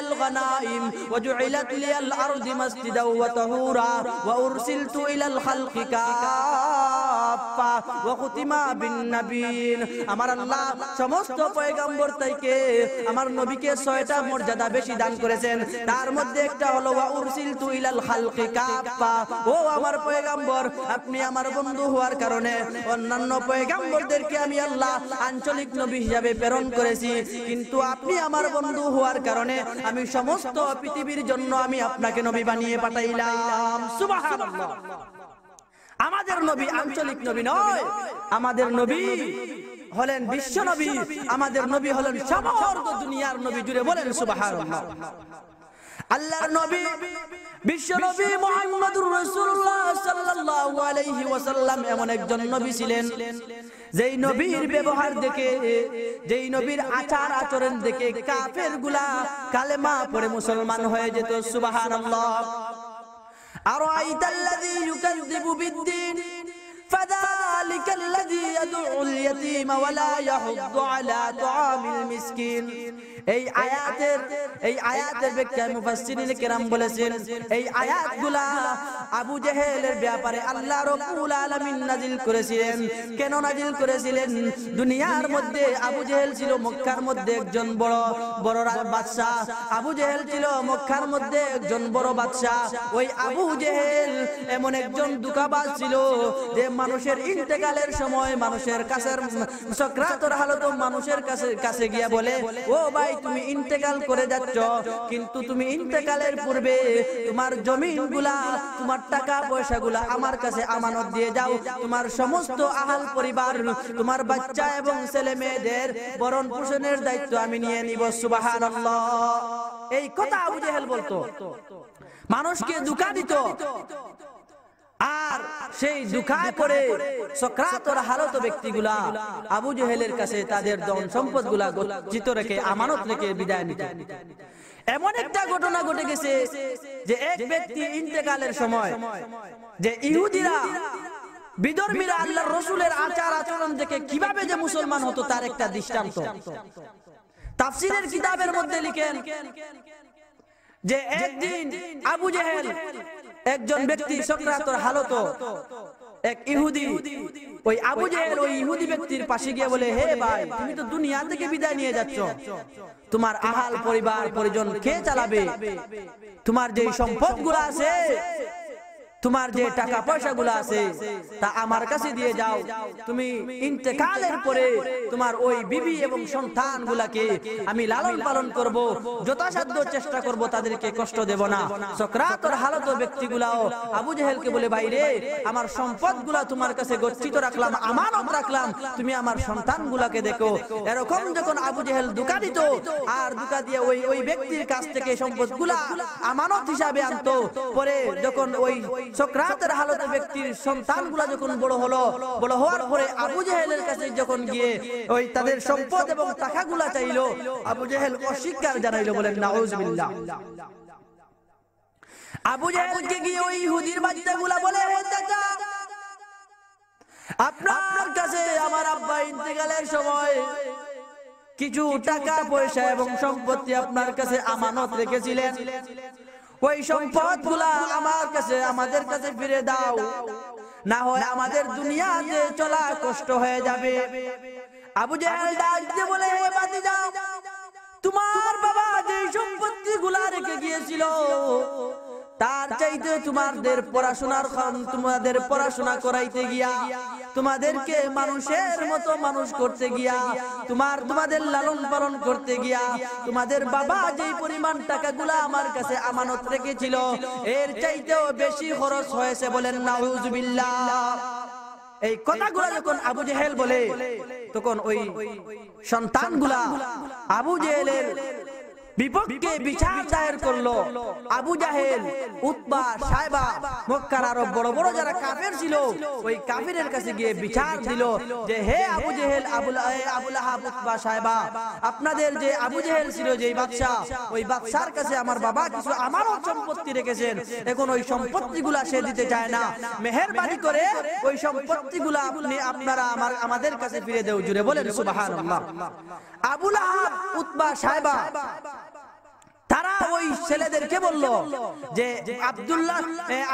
الغنائم وجعلت لي الأرض مسجدا وطهورا وأرسلت إلى الخلق كافة সাফা খুতিমা বিন আমার আল্লাহ সমস্ত পয়গম্বর থেকে আমার নবীকে ছয়টা মর্যাদা বেশি দান করেছেন তার মধ্যে একটা হলো ওয়া ইলাল খালকি কাফা ও আমার পয়গম্বর আপনি আমার বন্ধু হওয়ার কারণে অন্যান্য পয়গম্বরদেরকে আমি আল্লাহ আঞ্চলিক নবী হিসাবে প্রেরণ করেছি কিন্তু আপনি আমার বন্ধু হওয়ার কারণে আমি সমস্ত পৃথিবীর জন্য আমি আপনাকে নবী বানিয়ে পাঠাইলাম সুবহানাল্লাহ আমাদের নবী আঞ্চলিক নবী নয় আমাদের নবী হলেন বিশ্ব নবী আমাদের নবী হলেন সমগ্র দুনিয়ার নবী জুড়ে বলেন সুবহানাল্লাহ আল্লাহর নবী বিশ্ব নবী মুহাম্মদুর রাসূলুল্লাহ সাল্লাল্লাহু আলাইহি ওয়াসাল্লাম এমন একজন নবী ছিলেন যেই নবীর ব্যবহার দেখে যেই নবীর আচার আচরণ দেখে কাফেরগুলা কালেমা পড়ে মুসলমান হয়ে যেত সুবহানাল্লাহ أرأيت الذي يكذب بالدين فذلك الذي يدعو اليتيم ولا يحض على طعام المسكين এই আয়াতের এই আয়াতের ব্যাখ্যায় মুফাসসিরিন কেরাম বলেছেন এই আয়াতগুলা আবু জেহেলের ব্যাপারে আল্লাহ রাব্বুল আলামিন নাজিল করেছিলেন কেন নাজিল করেছিলেন দুনিয়ার মধ্যে আবু জেহেল ছিল মক্কার মধ্যে একজন বড় বড় বাদশা আবু জেহেল ছিল মক্কার মধ্যে একজন বড় বাদশা ওই আবু জেহেল এমন একজন দুকাবাজ ছিল যে মানুষের ইন্তেকালের সময় মানুষের কাছে সক্রাতর হালত মানুষের কাছে কাছে গিয়া বলে ও ভাই তুমি ইন্তেকাল করে যাচ্ছ কিন্তু তুমি ইন্তেকালের পূর্বে তোমার জমিনগুলা তোমার টাকা গুলা আমার কাছে আমানত দিয়ে যাও তোমার সমস্ত আহাল পরিবার তোমার বাচ্চা এবং ছেলে মেয়েদের বরণ পোষণের দায়িত্ব আমি নিয়ে নিব সুবহানাল্লাহ এই কথা আবু বলতো মানুষকে দুকা দিত আর সেই দুখায় পড়ে সক্রাতর হালত ব্যক্তিগুলা আবু জহেলের কাছে তাদের দন সম্পদ গুলা গচ্ছিত রেখে আমানত রেখে বিদায় নিতে এমন একটা ঘটনা ঘটে গেছে যে এক ব্যক্তি ইন্তেকালের সময় যে ইহুদিরা বিধর্মীরা আল্লাহর রসুলের আচার আচরণ থেকে কিভাবে যে মুসলমান হতো তার একটা দৃষ্টান্ত তাফসিরের কিতাবের মধ্যে লিখেন যে একদিন আবু জেহেল একজন ব্যক্তি সক্রাতর হালত এক ইহুদি ওই আবু জাহেল ওই ইহুদি ব্যক্তির পাশে গিয়ে বলে হে ভাই তুমি তো দুনিয়া থেকে বিদায় নিয়ে যাচ্ছ তোমার আহাল পরিবার পরিজন কে চালাবে তোমার যে সম্পদ গুলো আছে তোমার যে টাকা পয়সাগুলো আছে তা আমার কাছে দিয়ে যাও তুমি ইন্তেকালের পরে তোমার ওই বিবি এবং সন্তান গুলাকে আমি লালন পালন করব যথাসাধ্য চেষ্টা করব তাদেরকে কষ্ট দেব না সক্রাতর হালত ব্যক্তিগুলাও আবু জেহেলকে বলে বাইরে আমার সম্পদগুলা তোমার কাছে গচ্ছিত রাখলাম আমানত রাখলাম তুমি আমার সন্তানগুলাকে দেখো এরকম যখন আবু জেহেল দোকা দিত আর দোকা দিয়ে ওই ওই ব্যক্তির কাছ থেকে সম্পদগুলা আমানত হিসাবে আনতো পরে যখন ওই সক্রান্তের হালতে ব্যক্তির গুলা যখন বড় হলো বড় হওয়ার পরে আবু জাহেলের কাছে যখন গিয়ে ওই তাদের সম্পদ এবং গুলা চাইলো আবু জাহেল অস্বীকার জানাইলো বলেন নাউজবিল্লাহ আবু জাহেলকে গিয়ে ওই ইহুদির বলে আপনার কাছে আমার আব্বা ইন্তেকালের সময় কিছু টাকা পয়সা এবং সম্পত্তি আপনার কাছে আমানত রেখেছিলেন ওই সম্পদ গুলা আমার কাছে আমাদের কাছে ফিরে দাও না হয় আমাদের দুনিয়াতে চলা কষ্ট হয়ে যাবে আবু জাহেল ডাক দিয়ে বলে হে বাতিজা তোমার বাবা যে সম্পত্তি গুলা রেখে গিয়েছিল তার চাইতে তোমাদের পড়াশোনার খান তোমাদের পড়াশোনা করাইতে গিয়া তোমাদেরকে মানুষের মতো মানুষ করতে গিয়া তোমার তোমাদের লালন পালন করতে গিয়া তোমাদের বাবা যে পরিমাণ টাকাগুলো আমার কাছে আমানত রেখেছিল এর চাইতেও বেশি খরচ হয়েছে বলেন নাউজুবিল্লাহ এই গুলা যখন আবু জেহেল বলে তখন ওই সন্তানগুলা আবু জেহেলের বিপক্ষে বিচার দায়ের করলো আবু জাহেল উৎবা সাহেবা মক্কার আরো বড় বড় যারা কাফের ছিল ওই কাফিরের কাছে গিয়ে বিচার দিল যে হে আবু জেহেল আবুল আবুল আহাব উৎবা সাহেবা আপনাদের যে আবু জেহেল ছিল যে বাদশাহ ওই বাদশার কাছে আমার বাবা কিছু আমারও সম্পত্তি রেখেছেন এখন ওই সম্পত্তিগুলা সে দিতে চায় না মেহেরবানি করে ওই সম্পত্তিগুলা আপনি আপনারা আমার আমাদের কাছে ফিরে দেও জুড়ে বলেন সুবাহ আবুল আহাব উৎবা সাহেবা তারা ওই ছেলেদেরকে বলল যে আবদুল্লাহ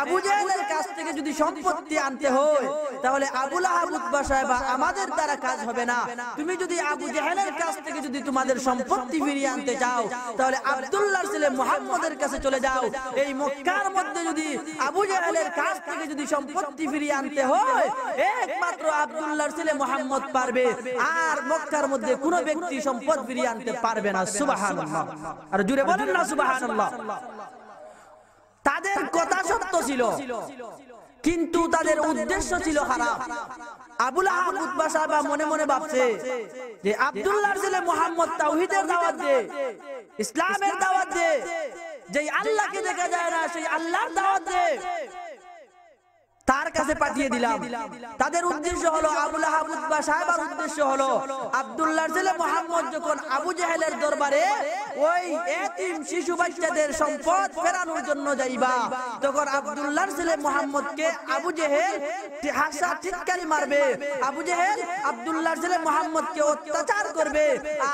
আবু জাহেলের কাছ থেকে যদি সম্পত্তি আনতে হয় তাহলে আবুল আহমুদবা সাহেব আমাদের দ্বারা কাজ হবে না তুমি যদি আবু জাহেলের কাছ থেকে যদি তোমাদের সম্পত্তি ফিরিয়ে আনতে চাও তাহলে আব্দুল্লাহর ছেলে মোহাম্মদের কাছে চলে যাও এই মক্কার মধ্যে যদি আবু জাহেলের কাছ থেকে যদি সম্পত্তি ফিরিয়ে আনতে হয় একমাত্র আব্দুল্লাহর ছেলে মোহাম্মদ পারবে আর মক্কার মধ্যে কোনো ব্যক্তি সম্পদ ফিরিয়ে আনতে পারবে না সুবাহ আর জুড়ে বলে সুবহানাল্লাহ সুবহানাল্লাহ তাদের কথা সত্য ছিল কিন্তু তাদের উদ্দেশ্য ছিল খারাপ আবুল আহমদ উদ্বা সাহেবা মনে মনে ভাবছে যে আব্দুল্লাহর ছেলে মোহাম্মদ তাওহিদের দাওয়াত দে ইসলামের দাওয়াত দে যেই আল্লাহকে দেখা যায় না সেই আল্লাহর দাওয়াত দে তার কাছে পাঠিয়ে দিলাম তাদের উদ্দেশ্য হলো আবুল আহাবুদ্বা সাহেবার উদ্দেশ্য হলো আবদুল্লাহ ছেলে মোহাম্মদ যখন আবু জাহেলের দরবারে ওই এতিম শিশু বাচ্চাদের সম্পদ ফেরানোর জন্য যাইবা তখন আবদুল্লাহ ছেলে মোহাম্মদকে আবু জেহেল হাসা ঠিককারি মারবে আবু জেহেল আবদুল্লাহ ছেলে মোহাম্মদকে অত্যাচার করবে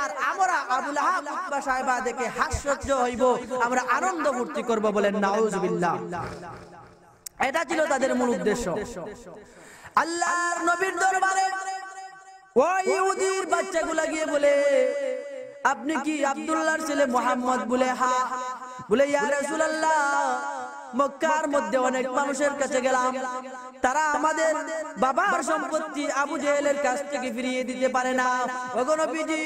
আর আমরা আবুল আহাবুদ্বা সাহেবা দেখে হাস্যর্য হইব আমরা আনন্দ মূর্তি করবো বলেন নাউজবিল্লাহ এটা ছিল তাদের মূল উদ্দেশ্য আল্লাহর নবীর দরবারে ওই ইহুদির বাচ্চাগুলা গিয়ে বলে আপনি কি আব্দুল্লাহর ছেলে মোহাম্মদ বলে হা বলে ইয়া রাসূলুল্লাহ মক্কার মধ্যে অনেক মানুষের কাছে গেলাম তারা আমাদের বাবার সম্পত্তি আবু জেহেলের কাছ থেকে ফিরিয়ে দিতে পারে না পিজি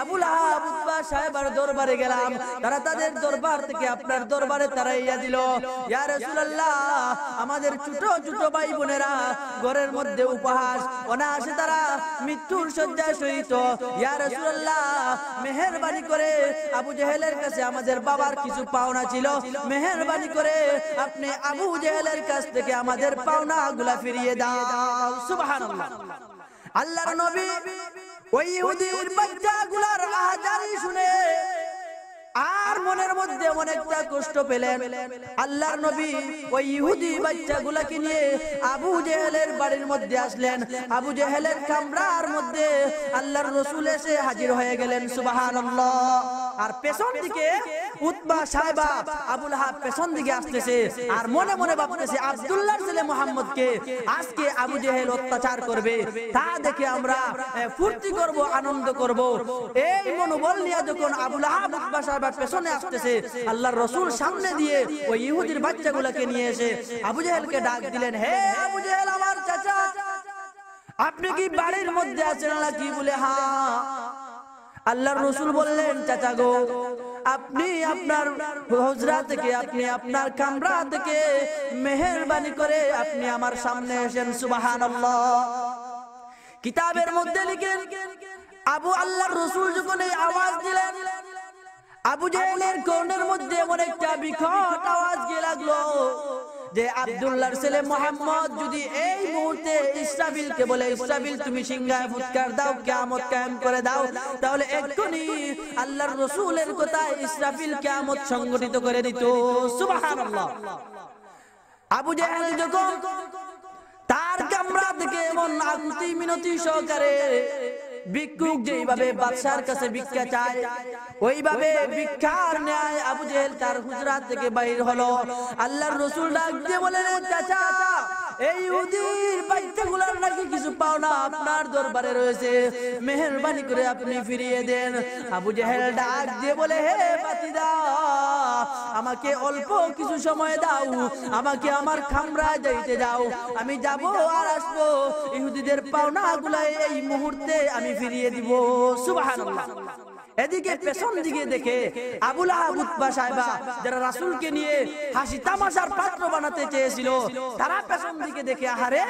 আবুল আহাবুবা সাহেবার দরবারে গেলাম তারা তাদের দরবার থেকে আপনার দরবারে তারা ইয়া দিল ইয়া রাসূলুল্লাহ আমাদের ছোট ছোট ভাই বোনেরা ঘরের মধ্যে উপহাস অনাসে তারা মৃত্যুর শয্যায় সহিত ইয়া রাসূলুল্লাহ মেহেরবানি করে আবু জেহেলের কাছে আমাদের বাবার কিছু পাওনা ছিল মেহেরবানি করে আপনি আবু জেহেলের কাছ থেকে আমাদের পাওনা গুলা ফিরিয়ে দাও সুবহানাল্লাহ আল্লাহর নবী ওই বাচ্চা গুলার আহাজারি শুনে আর মনের মধ্যে অনেকটা কষ্ট পেলেন আল্লাহ নবী ওই ইহুদি বাচ্চাগুলাকে নিয়ে আবু জেহেলের বাড়ির মধ্যে আসলেন আবু জেহেলের কামরার মধ্যে আল্লাহর রসুল এসে হাজির হয়ে গেলেন সুবাহান আর পেছন দিকে উৎবা সাহেবা আবুল হাব পেছন দিকে আসতেছে আর মনে মনে ভাবতেছে আব্দুল্লাহর ছেলে মোহাম্মদ কে আজকে আবু জেহেল অত্যাচার করবে তা দেখে আমরা ফুর্তি করব আনন্দ করব এই মনোবল নিয়ে যখন আবুল হাব উৎবা সাহেবা পেছনে আসতেছে আল্লাহর রসুল সামনে দিয়ে ওই ইহুদির বাচ্চাগুলোকে নিয়ে এসে আবু জাহেলকে ডাক দিলেন হে আবু জাহেল আমার চাচা আপনি কি বাড়ির মধ্যে আছেন নাকি বলে হা আল্লাহর রসুল বললেন চাচা গো আপনি আপনার হজরা থেকে আপনি আপনার কামরা থেকে মেহরবানি করে আপনি আমার সামনে এসেন সুবাহান কিতাবের মধ্যে লিখেন আবু আল্লাহর রসুল যখন এই আওয়াজ দিলেন আবু জেহেলের কর্ণের মধ্যে এমন একটা বিকট আওয়াজ গিয়ে লাগলো যে আব্দুল্লাহর ছেলে মোহাম্মদ যদি এই মুহূর্তে কে বলে ইসরাবিল তুমি সিংহায় ফুৎকার দাও কেয়ামত কায়েম করে দাও তাহলে এক্ষুনি আল্লাহর রসুলের কথায় ইসরাফিল কেয়ামত সংগঠিত করে দিত আবু জাহেল যখন তার কামরা থেকে এমন আকুতি মিনতি সহকারে ভিক্ষুক যেইভাবে বাদশার কাছে ভিক্ষা চায় ওইভাবে ভিক্ষার ন্যায় আবু জেহেল তার হুজরা থেকে বাইর হলো আল্লাহর রসুল ডাক দিয়ে বলেন চাচা এই ইহুদির বাচ্চাগুলার নাকি কিছু পাওনা আপনার দরবারে রয়েছে মেহরবানি করে আপনি ফিরিয়ে দেন আবু জাহেল ডাক দিয়ে বলে হে বাতিদা আমাকে অল্প কিছু সময় দাও আমাকে আমার খামরায় যাইতে দাও আমি যাব আর আসব ইহুদিদের পাওনা গুলাই এই মুহূর্তে আমি ফিরিয়ে দিব সুবহানাল্লাহ এদিকে পেছন দিকে দেখে আবুল আহবুতবা সাহেবা যারা রাসুলকে নিয়ে হাসি তামাশার পাত্র বানাতে চেয়েছিল তারা পেছন দিকে দেখে আহারে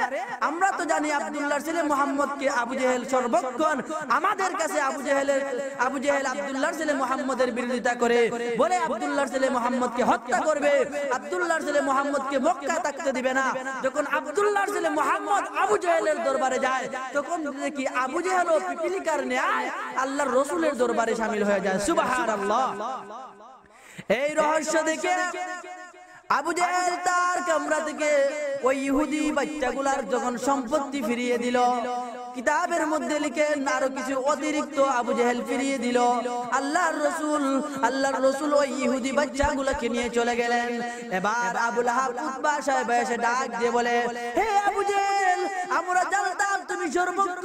আমরা তো জানি আবদুল্লাহ ছেলে মোহাম্মদ কে আবু জেহেল সর্বক্ষণ আমাদের কাছে আবু জেহেলের আবু জেহেল আবদুল্লাহ ছেলে মোহাম্মদের বিরোধিতা করে বলে আবদুল্লাহ ছেলে মোহাম্মদ কে হত্যা করবে আবদুল্লাহ ছেলে মোহাম্মদ কে মক্কা থাকতে দিবে না যখন আবদুল্লাহ ছেলে মোহাম্মদ আবু জেহেলের দরবারে যায় তখন দেখি আবু জেহেল ও পিপিলিকার ন্যায় আল্লাহর রসুলের দরবারে সামিল হয়ে যায় সুবাহার আল্লাহ এই রহস্য দেখে আবু জাহেল তার কামরা থেকে ওই ইহুদি বাচ্চাগুলার যখন সম্পত্তি ফিরিয়ে দিল কিতাবের মধ্যে আরো কিছু অতিরিক্ত আবু জাহেল ফিরিয়ে দিল আল্লাহর রসুল আল্লাহর রসুল ওই ইহুদি বাচ্চাগুলোকে নিয়ে চলে গেলেন এবার আবুল আহাব সাহেব এসে ডাক দিয়ে বলে হে আবু জাহেল আমরা জানতাম তুমি সর্বজ্ঞ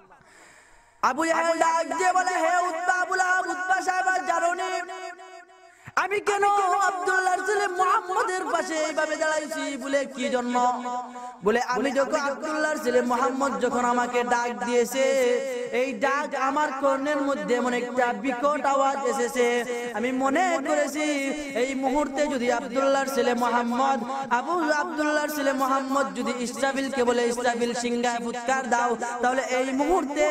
আবু জাহেল ডাক দিয়ে বলে হে উত্তা আবুলা উত্তা সাহেব জারনি আমি কেন আব্দুল্লাহর ছেলে মোহাম্মদের পাশে এইভাবে দাঁড়াইছি বলে কি জন্ম বলে আমি যখন আব্দুল্লাহর ছেলে মোহাম্মদ যখন আমাকে ডাক দিয়েছে এই ডাক আমার কর্ণের মধ্যে মনে একটা বিকট আওয়াজ এসেছে আমি মনে করেছি এই মুহূর্তে যদি আব্দুল্লাহর ছেলে মোহাম্মদ আবু আব্দুল্লাহর ছেলে মোহাম্মদ যদি ইসরাফিল কে বলে ইসরাফিল সিংহায় ফুৎকার দাও তাহলে এই মুহূর্তে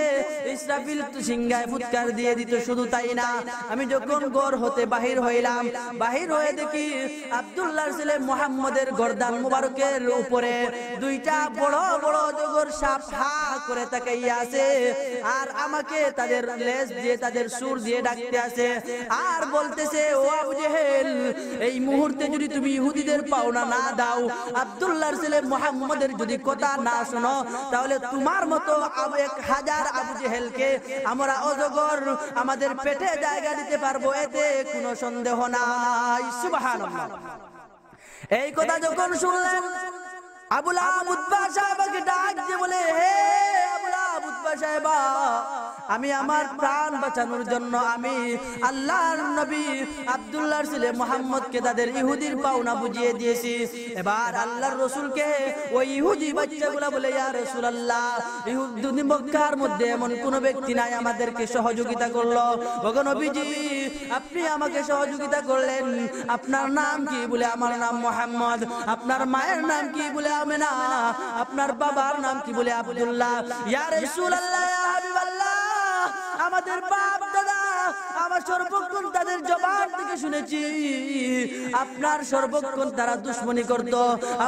ইসরাফিল সিংহায় ফুৎকার দিয়ে দিত শুধু তাই না আমি যখন গড় হতে বাহির হইলাম গেলাম বাহির হয়ে দেখি আব্দুল্লাহর ছেলে মোহাম্মদের গর্দান মুবারকের উপরে দুইটা বড় বড় জগর সাপ হা করে তাকাইয়া আছে আর আমাকে তাদের লেজ দিয়ে তাদের সুর দিয়ে ডাকতে আছে আর বলতেছে ও আবু জেহেল এই মুহূর্তে যদি তুমি ইহুদিদের পাওনা না দাও আব্দুল্লাহর ছেলে মোহাম্মদের যদি কথা না শোনো তাহলে তোমার মতো আবু এক হাজার আবু জেহেলকে আমরা অজগর আমাদের পেটে জায়গা দিতে পারবো এতে কোনো সন্দেহ নাই সুবহানাল্লাহ এই কথা যখন শুনলেন আবুল আবুদ্বা সাহেবকে ডাক দিয়ে বলে হে আবুল আবুদ্বা সাহেবা আমি আমার প্রাণ বাঁচানোর জন্য আমি আল্লাহর নবী আব্দুল্লাহর ছেলে মোহাম্মদকে তাদের ইহুদির পাওনা বুঝিয়ে দিয়েছি এবার আল্লাহর রসুলকে ওই ইহুদি বাচ্চাগুলা বলে ইয়া রসুল আল্লাহ ইহুদি মক্কার মধ্যে এমন কোন ব্যক্তি নাই আমাদেরকে সহযোগিতা করলো ভগবান নবীজি আপনি আমাকে সহযোগিতা করলেন আপনার নাম কি বলে আমার নাম মোহাম্মদ আপনার মায়ের নাম কি বলে আমেনা আপনার বাবার নাম কি বলে আব্দুল্লাহ ইয়া রসুল আল্লাহ আমাদের বাপ দাদা আমার সর্বক্ষণ তাদের জবান থেকে শুনেছি আপনার সর্বক্ষণ তারা দুশ্মনী করত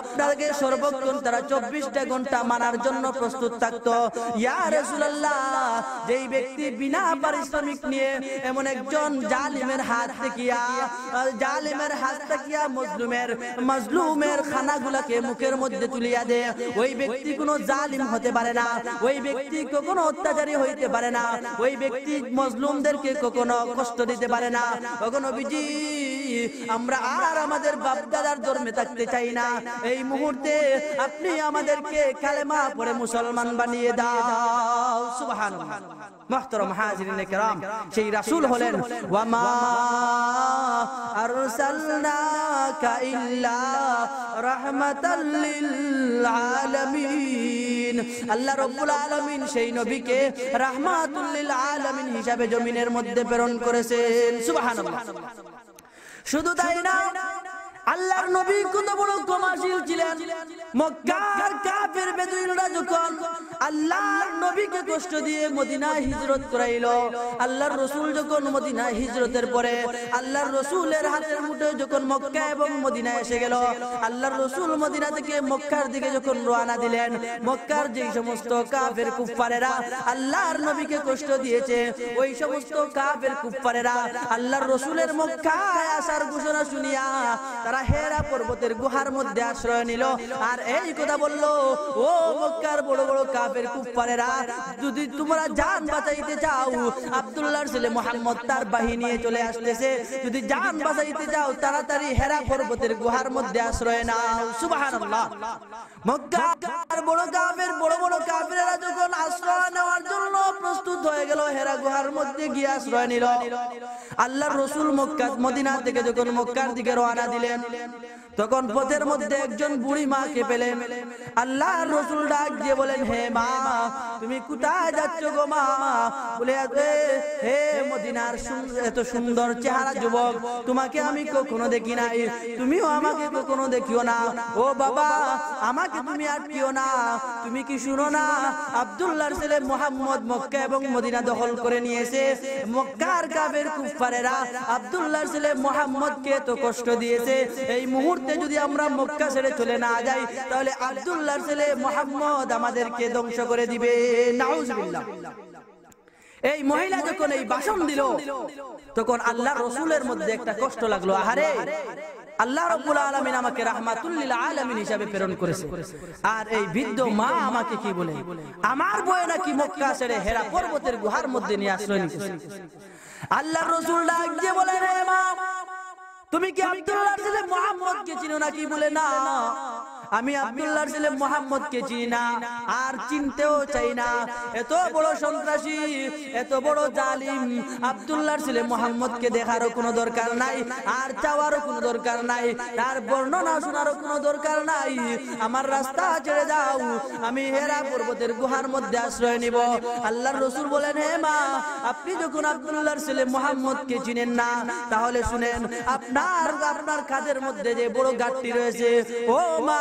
আপনাকে সর্বক্ষণ তারা চব্বিশটা ঘন্টা মানার জন্য প্রস্তুত থাকত যেই ব্যক্তি বিনা পারিশ্রমিক নিয়ে এমন একজন জালিমের হাত জালিমের হাত মজলুমের মজলুমের খানাগুলাকে মুখের মধ্যে তুলিয়া দে ওই ব্যক্তি কোনো জালিম হতে পারে না ওই ব্যক্তি কখনো অত্যাচারী হইতে পারে না ওই ব্যক্তি মজলুমদেরকে কোনো কষ্ট দিতে পারে না কোনো নবীজি আমরা আর আমাদের দাদার ধর্মে থাকতে চাই না এই মুহূর্তে আপনি আমাদেরকে কালেমা পরে মুসলমান বানিয়ে দাও সুবহান کرام সেই রাসূল হলেন ওয়া মা ইল্লা রাহমাতাল লিল আলামিন আল্লাহ রাব্বুল আলামিন সেই নবীকে রাহমাতুল লিল আলামিন হিসাবে জমিনের মধ্যে প্রেরণ করেছেন সুবহানাল্লাহ শুধু তাই না মক্কার কাফের আল্লাহর রসুল যখন মদিনায় হিজরতের পরে আল্লাহর রসুলের হাতের মুঠে যখন মক্কা এবং মদিনায় এসে গেল আল্লাহর রসুল মদিনা থেকে মক্কার দিকে যখন রোয়ানা দিলেন মক্কার যেই সমস্ত কাফের কুফফারেরা আল্লাহর নবীকে কষ্ট দিয়েছে ওই সমস্ত কাফের কুফারেরা আল্লাহর রসুলের মক্কায় আসার ঘোষণা শুনিয়া তারা হেরা পর্বতের গুহার মধ্যে আশ্রয় নিল আর এই কথা বলল ও মক্কার বড় বড় কাপের কুপারেরা যদি তোমরা জান বাঁচাইতে চাও আব্দুল্লাহর ছেলে মোহাম্মদ তার বাহিনী চলে আসতেছে যদি জান বাঁচাইতে চাও তাড়াতাড়ি হেরা পর্বতের গুহার মধ্যে আশ্রয় নাও সুবহানাল্লাহ মক্কার বড় কাফের বড় বড় কাফেরেরা যখন আশ্রয় নেওয়ার জন্য প্রস্তুত হয়ে গেল হেরা গুহার মধ্যে গিয়ে আশ্রয় নিল আল্লাহর রাসূল মক্কা মদিনা থেকে যখন মক্কার দিকে রওনা দিলেন তখন পথের মধ্যে একজন বুড়ি মা কে পেলেন আল্লাহ রসুল ডাক দিয়ে বলেন হে মা তুমি কোথায় যাচ্ছ গো মা বলে হে মদিনার এত সুন্দর চেহারা যুবক তোমাকে আমি কখনো দেখি নাই তুমিও আমাকে কখনো দেখিও না ও বাবা আমাকে তুমি আটকিও না তুমি কি শুনো না আব্দুল্লাহর ছেলে মোহাম্মদ মক্কা এবং মদিনা দখল করে নিয়েছে মক্কার কাবের কুফারেরা আব্দুল্লাহর ছেলে মোহাম্মদকে এত কষ্ট দিয়েছে এই মুহূর্তে মুহূর্তে যদি আমরা মক্কা ছেড়ে চলে না যাই তাহলে আব্দুল্লাহ ছেলে মোহাম্মদ আমাদেরকে ধ্বংস করে দিবে নাউজবিল্লাহ এই মহিলা যখন এই বাসন দিল তখন আল্লাহ রসুলের মধ্যে একটা কষ্ট লাগলো আহারে আল্লাহ রব্বুল আলামিন আমাকে রাহমাতুল্লিল আলামিন হিসাবে প্রেরণ করেছে আর এই বৃদ্ধ মা আমাকে কি বলে আমার বয়ে নাকি মক্কা ছেড়ে হেরা পর্বতের গুহার মধ্যে নিয়ে আশ্রয় নিয়েছে আল্লাহ রসুল ডাক দিয়ে বলেন হে মা তুমি কি আব্দুল্লাহ মোহাম্মদ কে চিনো নাকি বলে না আমি আব্দুল্লাহর ছেলে কে চিনি না আর চিনতেও চাই না এত বড় সন্ত্রাসী এত বড় জালিম আব্দুল্লাহর ছেলে কে দেখারও কোনো দরকার নাই আর চাওয়ারও কোনো দরকার নাই তার বর্ণনা শোনারও কোনো দরকার নাই আমার রাস্তা ছেড়ে যাও আমি হেরা পর্বতের গুহার মধ্যে আশ্রয় নিব আল্লাহর রসুল বলেন হে মা আপনি যখন আব্দুল্লাহর ছেলে কে চিনেন না তাহলে শুনেন আপনার আপনার কাজের মধ্যে যে বড় ঘাটতি রয়েছে ও মা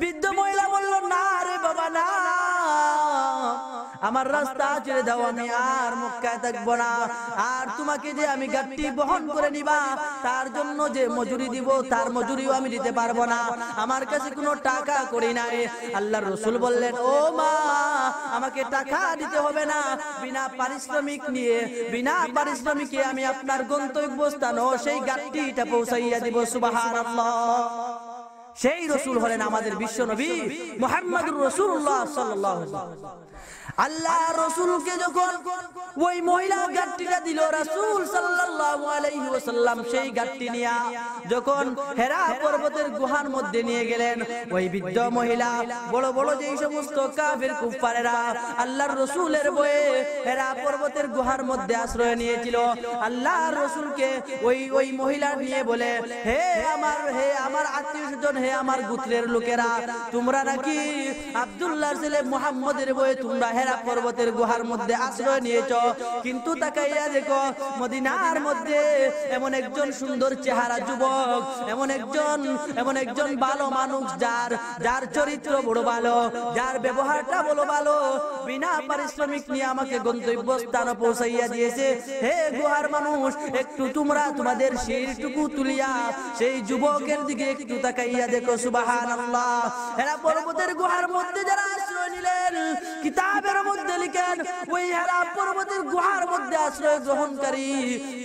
বৃদ্ধ মহিলা বললো না রে বাবা না আমার রাস্তা ছেড়ে দাও আমি আর মক্কায় থাকবো না আর তোমাকে যে আমি গাড়িটি বহন করে নিবা তার জন্য যে মজুরি দিব তার মজুরিও আমি দিতে পারবো না আমার কাছে কোনো টাকা করি নাই আল্লাহ রসুল বললেন ও মা আমাকে টাকা দিতে হবে না বিনা পারিশ্রমিক নিয়ে বিনা পারিশ্রমিকে আমি আপনার গন্তব্য স্থান ও সেই গাড়িটা পৌঁছাইয়া দিব সুবাহ আল্লাহ সেই রসুল হলেন আমাদের বিশ্ব নবী মোহাম্মদ রসুল্লাহ সাল্লাহ আল্লাহ রসুলকে যখন ওই মহিলা গাড়িটা দিল রসুল সাল্লাল্লাহু আলাইহি ওয়াসাল্লাম সেই গাড়িটি নিয়া যখন হেরা পর্বতের গুহার মধ্যে নিয়ে গেলেন ওই বৃদ্ধ মহিলা বড় বড় যেই সমস্ত কাফের কুফারেরা আল্লাহর রসুলের বয়ে হেরা পর্বতের গুহার মধ্যে আশ্রয় নিয়েছিল আল্লাহর রসুলকে ওই ওই মহিলা নিয়ে বলে হে আমার হে আমার আত্মীয় হে আমার গুত্রের লোকেরা তোমরা নাকি আব্দুল্লাহর ছেলে মোহাম্মদের বই তোমরা হেরা পর্বতের গুহার মধ্যে আশ্রয় নিয়েছ কিন্তু তাকাইয়া দেখো মদিনার মধ্যে এমন একজন সুন্দর চেহারা যুবক এমন একজন এমন একজন ভালো মানুষ যার যার চরিত্র বড় ভালো যার ব্যবহারটা বলো ভালো বিনা পারিশ্রমিক নিয়ে আমাকে গন্তব্য স্থান পৌঁছাইয়া দিয়েছে হে গুহার মানুষ একটু তোমরা তোমাদের সেইটুকু তুলিয়া সেই যুবকের দিকে একটু তাকাইয়া দেখো সুবাহান আল্লাহ এরা পর্বতের গুহার মধ্যে যারা আশ্রয় নিলেন কিতাবের মধ্যে লিখেন ওই হেরা পর্বতের গুহার মধ্যে আশ্রয় গ্রহণকারী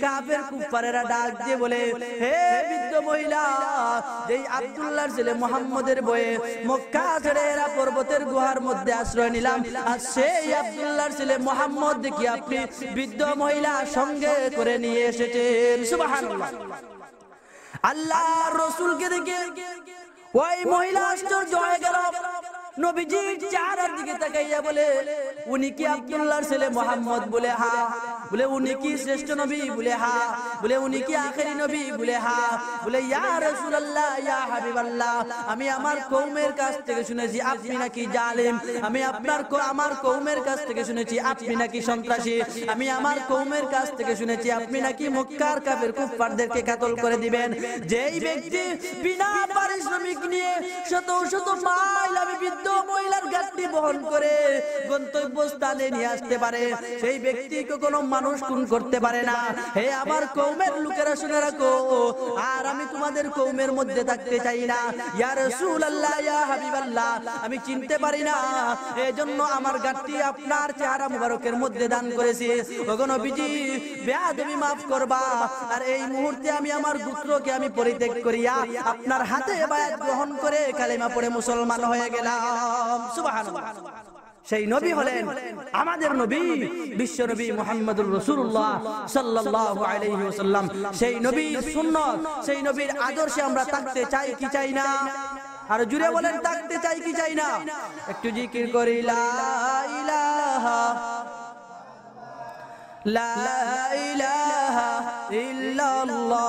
কাফের কুফারেরা ডাক দিয়ে বলে হে বৃদ্ধ মহিলা এই আব্দুল্লাহর ছেলে মোহাম্মদের বয়ে মক্কা ছেড়ে এরা পর্বতের গুহার মধ্যে আশ্রয় নিলাম আর সেই আব্দুল্লাহর ছেলে মোহাম্মদ দেখি আপনি বৃদ্ধ মহিলা সঙ্গে করে নিয়ে এসেছেন সুবাহান আল্লাহ আল্লাহ রসুলকে দেখে ওই মহিলা আশ্চর্য হয়ে গেল দিকে তাকাইয়া বলে উনি কি আব্দুল্লাহর ছেলে মোহাম্মদ বলে হা বলে উনি কি শ্রেষ্ঠ নবী বলে হা বলে উনি কি আখেরি নবী বলে হা বলে ইয়া রাসূলুল্লাহ ইয়া হাবিবাল্লাহ আমি আমার কওমের কাছ থেকে শুনেছি আপনি নাকি জালিম আমি আপনার আমার কওমের কাছ থেকে শুনেছি আপনি নাকি সন্ত্রাসী আমি আমার কওমের কাছ থেকে শুনেছি আপনি নাকি মক্কার কাফের কুফফারদেরকে কাতল করে দিবেন যেই ব্যক্তি বিনা পারিশ্রমিক নিয়ে শত শত মাইল আমি বৃদ্ধ মহিলার গাছটি বহন করে গন্তব্য স্থানে নিয়ে আসতে পারে সেই ব্যক্তিকে কোনো মানুষ খুন করতে পারে না হে আমার কৌমের লোকেরা শুনে রাখো আর আমি তোমাদের কৌমের মধ্যে থাকতে চাই না আমি চিনতে পারি না জন্য আমার গাছটি আপনার চেহারা মুবারকের মধ্যে দান করেছি ওগো নবীজি করবা আর এই মুহূর্তে আমি আমার গুত্রকে আমি পরিত্যাগ করিয়া আপনার হাতে বায়াত গ্রহণ করে কালিমা পড়ে মুসলমান হয়ে গেলাম সেই নবী হলেন আমাদের নবী বিশ্ব নবী মোহাম্মদুর রসুল্লাহ সাল্লাল্লাহু আলাইহি ওয়াসাল্লাম সেই নবীর শূন্য সেই নবীর আদর্শে আমরা থাকতে চাই কি চাই না আর জুড়ে বলেন থাকতে চাই কি চাই না একটু জিকির করি লা ইল্লাল্লাহ ইল্লাল্লাহ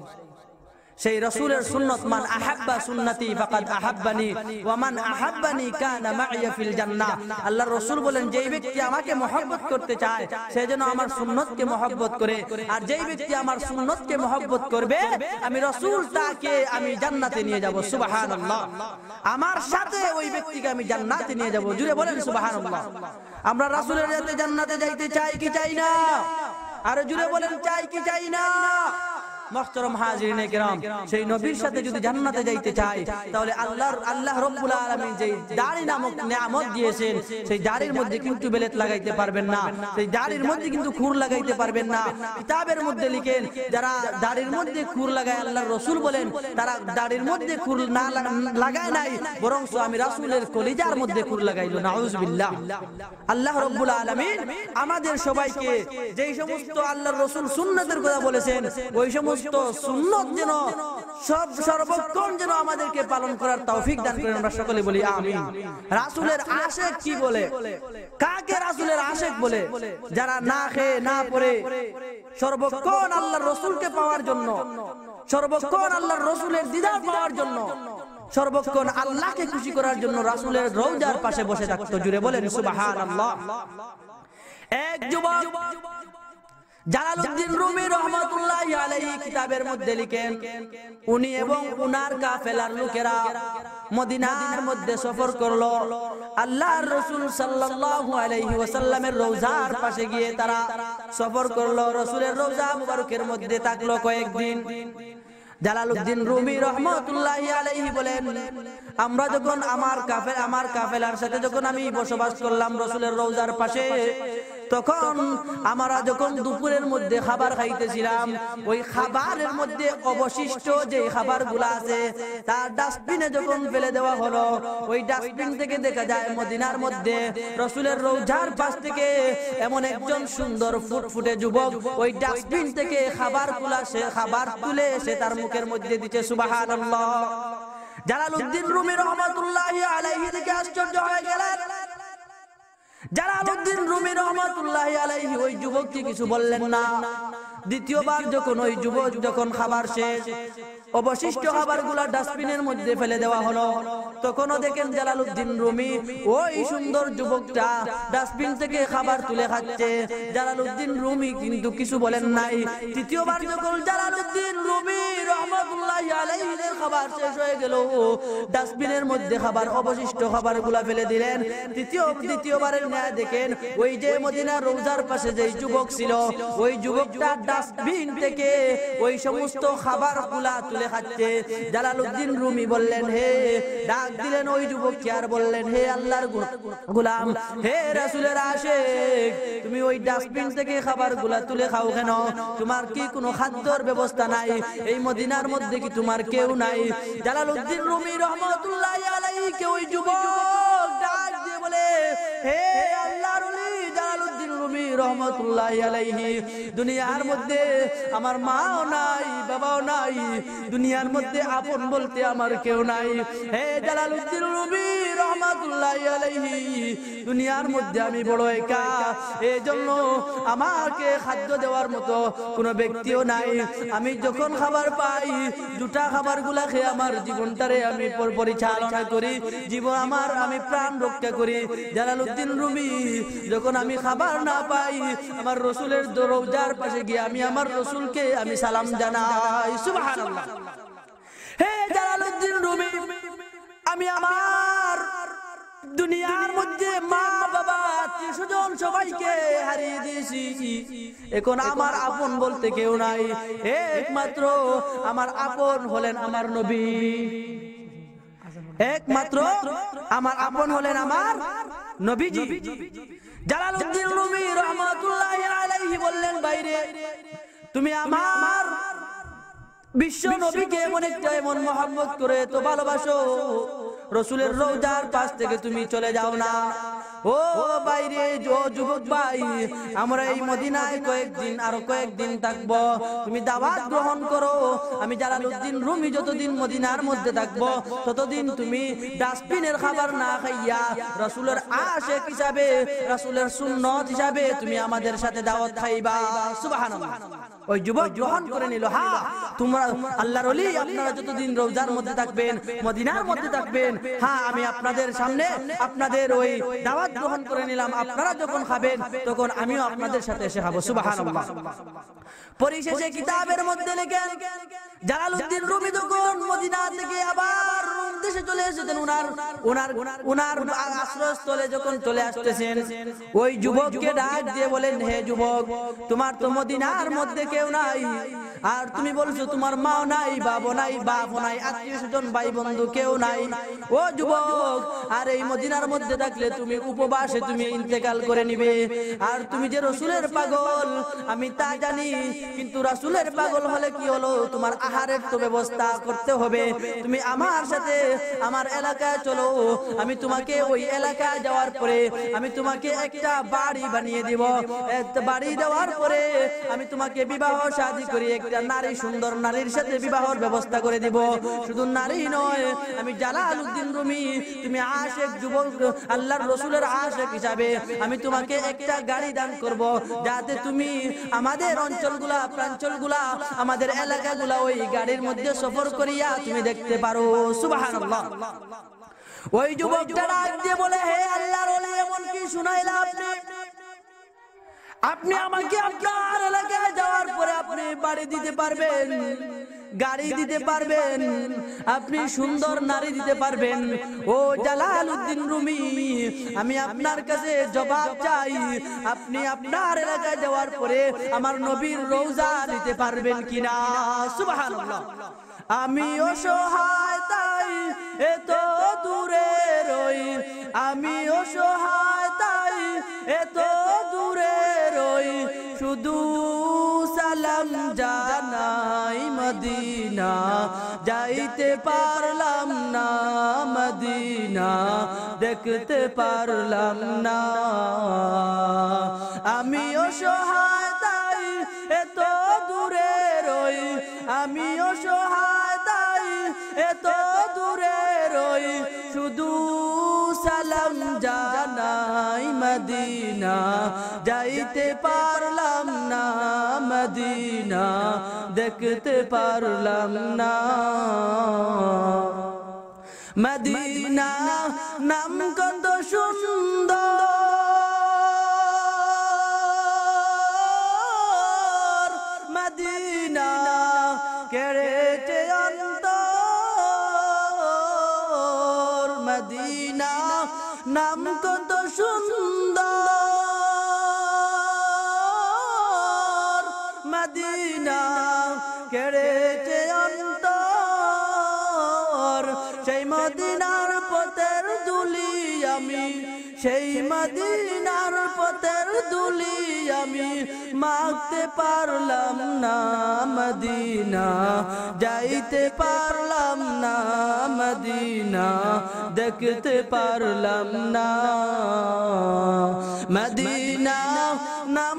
সেই রসুলের সুন্নত মান আহাব্বা সুন্নতি ফাকাদ আহাব্বানি ওয়া মান আহাব্বানি কানা মাইয়া ফিল জান্নাহ আল্লাহ রাসূল বলেন যেই ব্যক্তি আমাকে mohabbat করতে চায় সে যেন আমার সুন্নতকে mohabbat করে আর যেই ব্যক্তি আমার সুন্নতকে mohabbat করবে আমি রাসূল তাকে আমি জান্নাতে নিয়ে যাব সুবহানাল্লাহ আমার সাথে ওই ব্যক্তিকে আমি জান্নাতে নিয়ে যাব জুড়ে বলেন সুবহানাল্লাহ আমরা রাসূলের সাথে জান্নাতে যাইতে চাই কি চাই না আর জুড়ে বলেন চাই কি চাই না যারা দাড়ির মধ্যে খুর লাগায় আল্লাহর রাসূল বলেন তারা দাড়ির মধ্যে খুর না লাগায় নাই বরং আমি রাসূলের কলিজার মধ্যে খুর লাগাইল নাউজুবিল্লাহ আল্লাহ রব্বুল আলামিন আমাদের সবাইকে যেই সমস্ত আল্লাহর রসুল সুন্নাতের কথা বলেছেন ওই সমস্ত সমস্ত সুন্নত যেন সব সর্বক্ষণ যেন আমাদেরকে পালন করার তৌফিক দান করেন আমরা সকলে বলি আমি রাসুলের আশেক কি বলে কাকে রাসুলের আশেক বলে যারা না খেয়ে না পড়ে সর্বক্ষণ আল্লাহর রসুলকে পাওয়ার জন্য সর্বক্ষণ আল্লাহর রসুলের দিদার পাওয়ার জন্য সর্বক্ষণ আল্লাহকে খুশি করার জন্য রাসুলের রৌজার পাশে বসে থাকতো জুড়ে বলেন সুবাহ এক যুবক জালালউদ্দিন রুমি কিতাবের মধ্যে লিখেন উনি এবং উনার মদিনার মধ্যে সফর করলো আল্লাহর রাসূল আলাইহি পাশে গিয়ে তারা সফর করলো মুবারকের মধ্যে থাকলো কয়েকদিন জালালউদ্দিন রুমি রহমাতুল্লাহি আলাইহি বলেন আমরা যখন আমার কাফের আমার কাফেলার সাথে যখন আমি বসবাস করলাম রসুলের রোজার পাশে তখন আমরা যখন দুপুরের মধ্যে খাবার খাইতেছিলাম ওই খাবারের মধ্যে অবশিষ্ট যে খাবার গুলা আছে তার ডাস্টবিনে যখন ফেলে দেওয়া হলো ওই ডাস্টবিন থেকে দেখা যায় মদিনার মধ্যে রসুলের রৌজার পাশ থেকে এমন একজন সুন্দর ফুটফুটে যুবক ওই ডাস্টবিন থেকে খাবার গুলা সে খাবার তুলে সে তার মুখের মধ্যে দিচ্ছে সুবাহান জালালউদ্দিন রুমি রহমতুল্লাহ আলাইহি দিকে আশ্চর্য হয়ে গেলেন ওই যুবককে কিছু বললেন না দ্বিতীয়বার যখন ওই যুবক যখন খাবার শেষ অবশিষ্ট খাবার গুলা ডাস্টবিনের মধ্যে ফেলে দেওয়া হলো তখনও দেখেন জালালুদ্দিন রুমি ওই সুন্দর যুবকটা ডাস্টবিন থেকে খাবার তুলে খাচ্ছে জালালউদ্দিন রুমি কিন্তু কিছু বলেন নাই তৃতীয়বার যখন জালালউদ্দিন রুমি খাবার শেষ হয়ে ডাস্টবিনের মধ্যে খাবার অবশিষ্ট ফেলে দিলেন তৃতীয় ন্যায় দেখেন ওই যে মদিনা রোজার পাশে যুবক ছিল ওই যুবকটা ডাস্টবিন থেকে ওই সমস্ত তুলে লেখাচ্ছে জালালউদ্দিন রুমি বললেন হে ডাক দিলেন ওই যুবককে আর বললেন হে আল্লাহর গোলাম হে রাসূলের আশিক তুমি ওই ডাস্টবিন থেকে খাবার গুলা তুলে খাও কেন তোমার কি কোনো খাদ্যর ব্যবস্থা নাই এই মদিনার মধ্যে কি তোমার কেউ নাই জালালউদ্দিন রুমি রহমাতুল্লাহ আলাইহি কে ওই যুবক ডাক দিয়ে বলে হে আল্লাহর রুমি রহমতুল্লাহ আলাইহি দুনিয়ার মধ্যে আমার মাও নাই বাবাও নাই দুনিয়ার মধ্যে আপন বলতে আমার কেউ নাই হে জালালউদ্দিন রুমি রহমতুল্লাহ আলাইহি দুনিয়ার মধ্যে আমি বড় একা এই জন্য আমাকে খাদ্য দেওয়ার মতো কোনো ব্যক্তিও নাই আমি যখন খাবার পাই দুটা খাবারগুলা খেয়ে আমার জীবনটারে আমি পরিচালনা করি জীবন আমার আমি প্রাণ রক্ষা করি জালালউদ্দিন রুমি যখন আমি খাবার না পাই আমার রসুলের দরজার পাশে গিয়ে আমি আমার রসুলকে আমি সালাম জানাই সুবহানাল্লাহ হে জালালউদ্দিন রুমি আমি আমার দুনিয়ার মধ্যে মা বাবা সুজন সবাইকে হারিয়ে দিয়েছি এখন আমার আপন বলতে কেউ নাই একমাত্র আমার আপন হলেন আমার নবী একমাত্র আমার আপন হলেন আমার নবীজি জালালউদ্দিন রুমি আলাইহি বললেন বাইরে তুমি আমার বিশ্ব নবীকে এমন একটা এমন মহাব্বত করে তো ভালোবাসো রসুলের রোজার পাশ থেকে তুমি চলে যাও না ও বাইরে যুবক ভাই আমরা এই মদিনায় কয়েকদিন আরো কয়েকদিন থাকবো তুমি দাওয়াত গ্রহণ করো আমি জালালুদ্দিন রুমি যতদিন মদিনার মধ্যে থাকবো ততদিন তুমি ডাস্টবিনের খাবার না খাইয়া রসুলের আশেক হিসাবে রসুলের সুন্নত হিসাবে তুমি আমাদের সাথে দাওয়াত খাইবা সুবাহ ওই যুবক গ্রহণ করে নিল হা তোমরা আল্লাহর ওলি আপনারা যতদিন রোজার মধ্যে থাকবেন মদিনার মধ্যে থাকবেন হ্যাঁ আমি আপনাদের সামনে আপনাদের ওই দাওয়াত গ্রহণ করে নিলাম আপনারা যখন খাবেন তখন আমিও আপনাদের সাথে এসে খাবো সুবহানাল্লাহ পরিশেষে কিতাবের মধ্যে লেখেন জালালউদ্দিন রুমি তখন তোমার তো মদিনার মধ্যে কেউ নাই আর তুমি বলছো তোমার মাও নাই বাবা নাই বাপ নাই আত্মীয় স্বজন ভাই বন্ধু কেউ নাই ও যুবক আর এই মদিনার মধ্যে থাকলে তুমি উপবাসে তুমি ইন্তেকাল করে নিবে আর তুমি যে রসুলের পাগল আমি তা জানি কিন্তু রাসুলের পাগল হলে কি হলো তোমার আহারের তো ব্যবস্থা করতে হবে তুমি আমার সাথে আমার এলাকা এলাকায় চলো আমি তোমাকে ওই এলাকায় যাওয়ার পরে আমি তোমাকে একটা বাড়ি বানিয়ে দিব বাড়ি দেওয়ার পরে আমি তোমাকে বিবাহ সাজি করি একটা নারী সুন্দর নারীর সাথে বিবাহর ব্যবস্থা করে দিব শুধু নারী নয় আমি জালালউদ্দিন রুমি তুমি আশেক যুবক আল্লাহর রসুলের আশেক হিসাবে আমি তোমাকে একটা গাড়ি দান করব যাতে তুমি আমাদের অঞ্চলগুলা প্রাঞ্চলগুলা আমাদের এলাকাগুলা ওই গাড়ির মধ্যে সফর করিয়া তুমি দেখতে পারো সুবাহ ওই যুবকটা দিয়ে বলে হে আল্লাহর ওলি এমন কি শুনাইলা আপনি আপনি আমাকে আপনার এলাকায় যাওয়ার পরে আপনি বাড়ি দিতে পারবেন গাড়ি দিতে পারবেন আপনি সুন্দর নারী দিতে পারবেন ও জালাল উদ্দিন রুমি আমি আপনার কাছে জবাব চাই আপনি আপনার এলাকায় যাওয়ার পরে আমার নবীর রোজা দিতে পারবেন কিনা সুবাহ আমি অসহায় তাই এত দূরে রই আমি অসহায় তাই এত দূরে রই শুধু সালাম জানাই মদিনা যাইতে পারলাম না মদিনা দেখতে পারলাম না আমি অসহায় তাই এত দূরে রই আমি অসহায় দূরে রই শুধু সালাম জানাই মদিনা যাইতে পারলাম না মদিনা দেখতে পারলাম না মদিনা নাম কত সুন্দর দুলি আমি মাগতে পারলাম না মদিনা যাইতে পারলাম না মদিনা দেখতে পারলাম না মদিনা নাম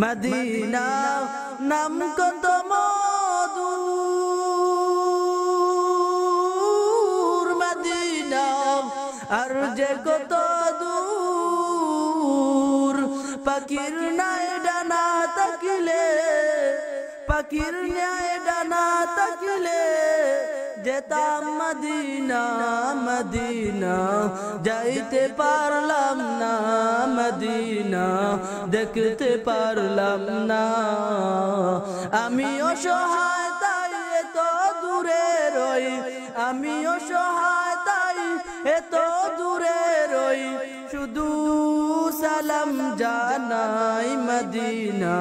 মদিনা নাম কত মধু মদিনা আর যে কত দূর পাখির নয় ডানা তাকিলে পাখির ন্যায় ডানা তাকিলে যেতাম মদিনা মদিনা যাইতে পারলাম না মদিনা দেখতে পারলাম না আমি অসহায় তাই এত দূরে রই আমি অসহায় তাই এত দূরে রই শুধু সালাম জানাই মদিনা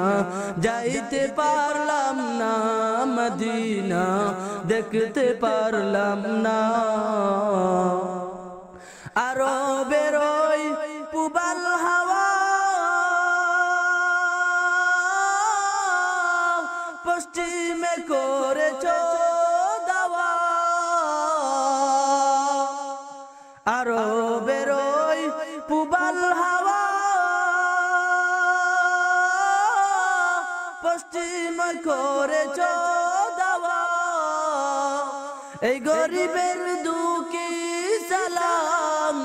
যাইতে পারলাম না মদিনা দেখতে পারলাম না আরো বেরো এই গরিবের দুঃখী সালাম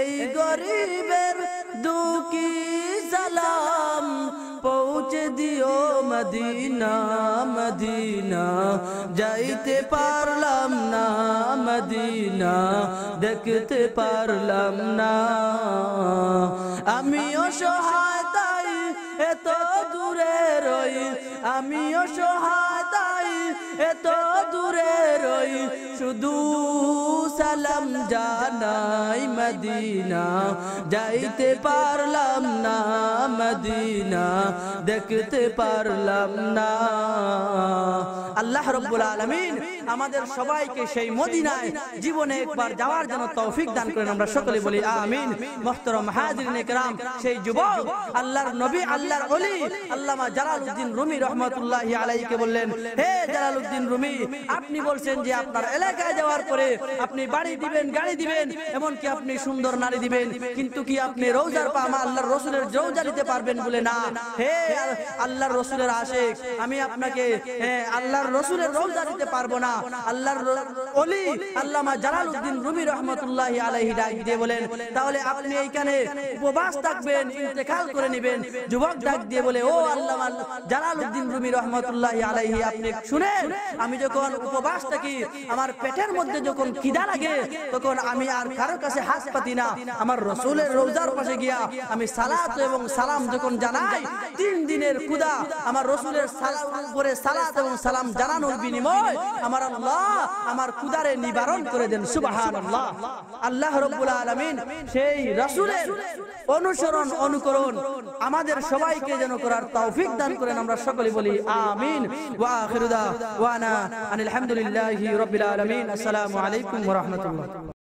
এই গরিবের দুঃখী সালাম পৌঁছে দিও মদিনা মদিনা যাইতে পারলাম না মদিনা দেখতে পারলাম না আমিও সহায়তাই এত দূরে রই আমিও অসহায় এত দূরে রই শুধু সালাম জানাই মদিনা যাইতে পারলাম না মদিনা দেখতে পারলাম না আল্লাহ রব্বুল আলমিন আমাদের সবাইকে সেই মদিনায় জীবনে একবার যাওয়ার জন্য তৌফিক দান করেন আমরা সকলে বলি আমিন মোহতরম হাজিরিন একরাম সেই যুবক আল্লাহর নবী আল্লাহর অলি আল্লামা জালালউদ্দিন রুমি রহমতুল্লাহ আলাইকে বললেন হে জালালউদ্দিন উদ্দিন রুমি আপনি বলছেন যে আপনার এলাকায় যাওয়ার পরে আপনি বাড়ি দিবেন গাড়ি দিবেন এমনকি আপনি সুন্দর নারী দিবেন কিন্তু কি আপনি রোজার পামা আল্লাহর রসুলের রোজা দিতে পারবেন বলে না হে আল্লাহর রসুলের আসে আমি আপনাকে আল্লাহর রসুলের রোজা দিতে পারবো না আল্লাহর অলি আল্লামা উদ্দিন রুমি রহমতুল্লাহ আলহি ডাক দিয়ে বলেন তাহলে আপনি এইখানে উপবাস থাকবেন ইন্তেকাল করে নেবেন যুবক ডাক দিয়ে বলে ও আল্লাহ জালাল উদ্দিন রুমি রহমতুল্লাহ আলহি আপনি শুনেন আমি যখন উপবাস থাকি আমার পেটের মধ্যে যখন কিদা লাগে তখন আমি আর কারোর কাছে হাত পাতি না আমার রসুলের রোজার পাশে গিয়া আমি সালাত এবং সালাম যখন জানাই তিন দিনের কুদা আমার রসুলের উপরে সালাত এবং সালাম জানানোর বিনিময় আমার আল্লাহ আমার কুদারে নিবারণ করে দেন সুবাহান আল্লাহ আল্লাহ রব্বুল আলমিন সেই রসুলের অনুসরণ অনুকরণ আমাদের সবাইকে যেন করার তৌফিক দান করেন আমরা সকলে বলি আমিন ওয়া আখিরুদা وأنا أن الحمد لله رب العالمين السلام عليكم ورحمة الله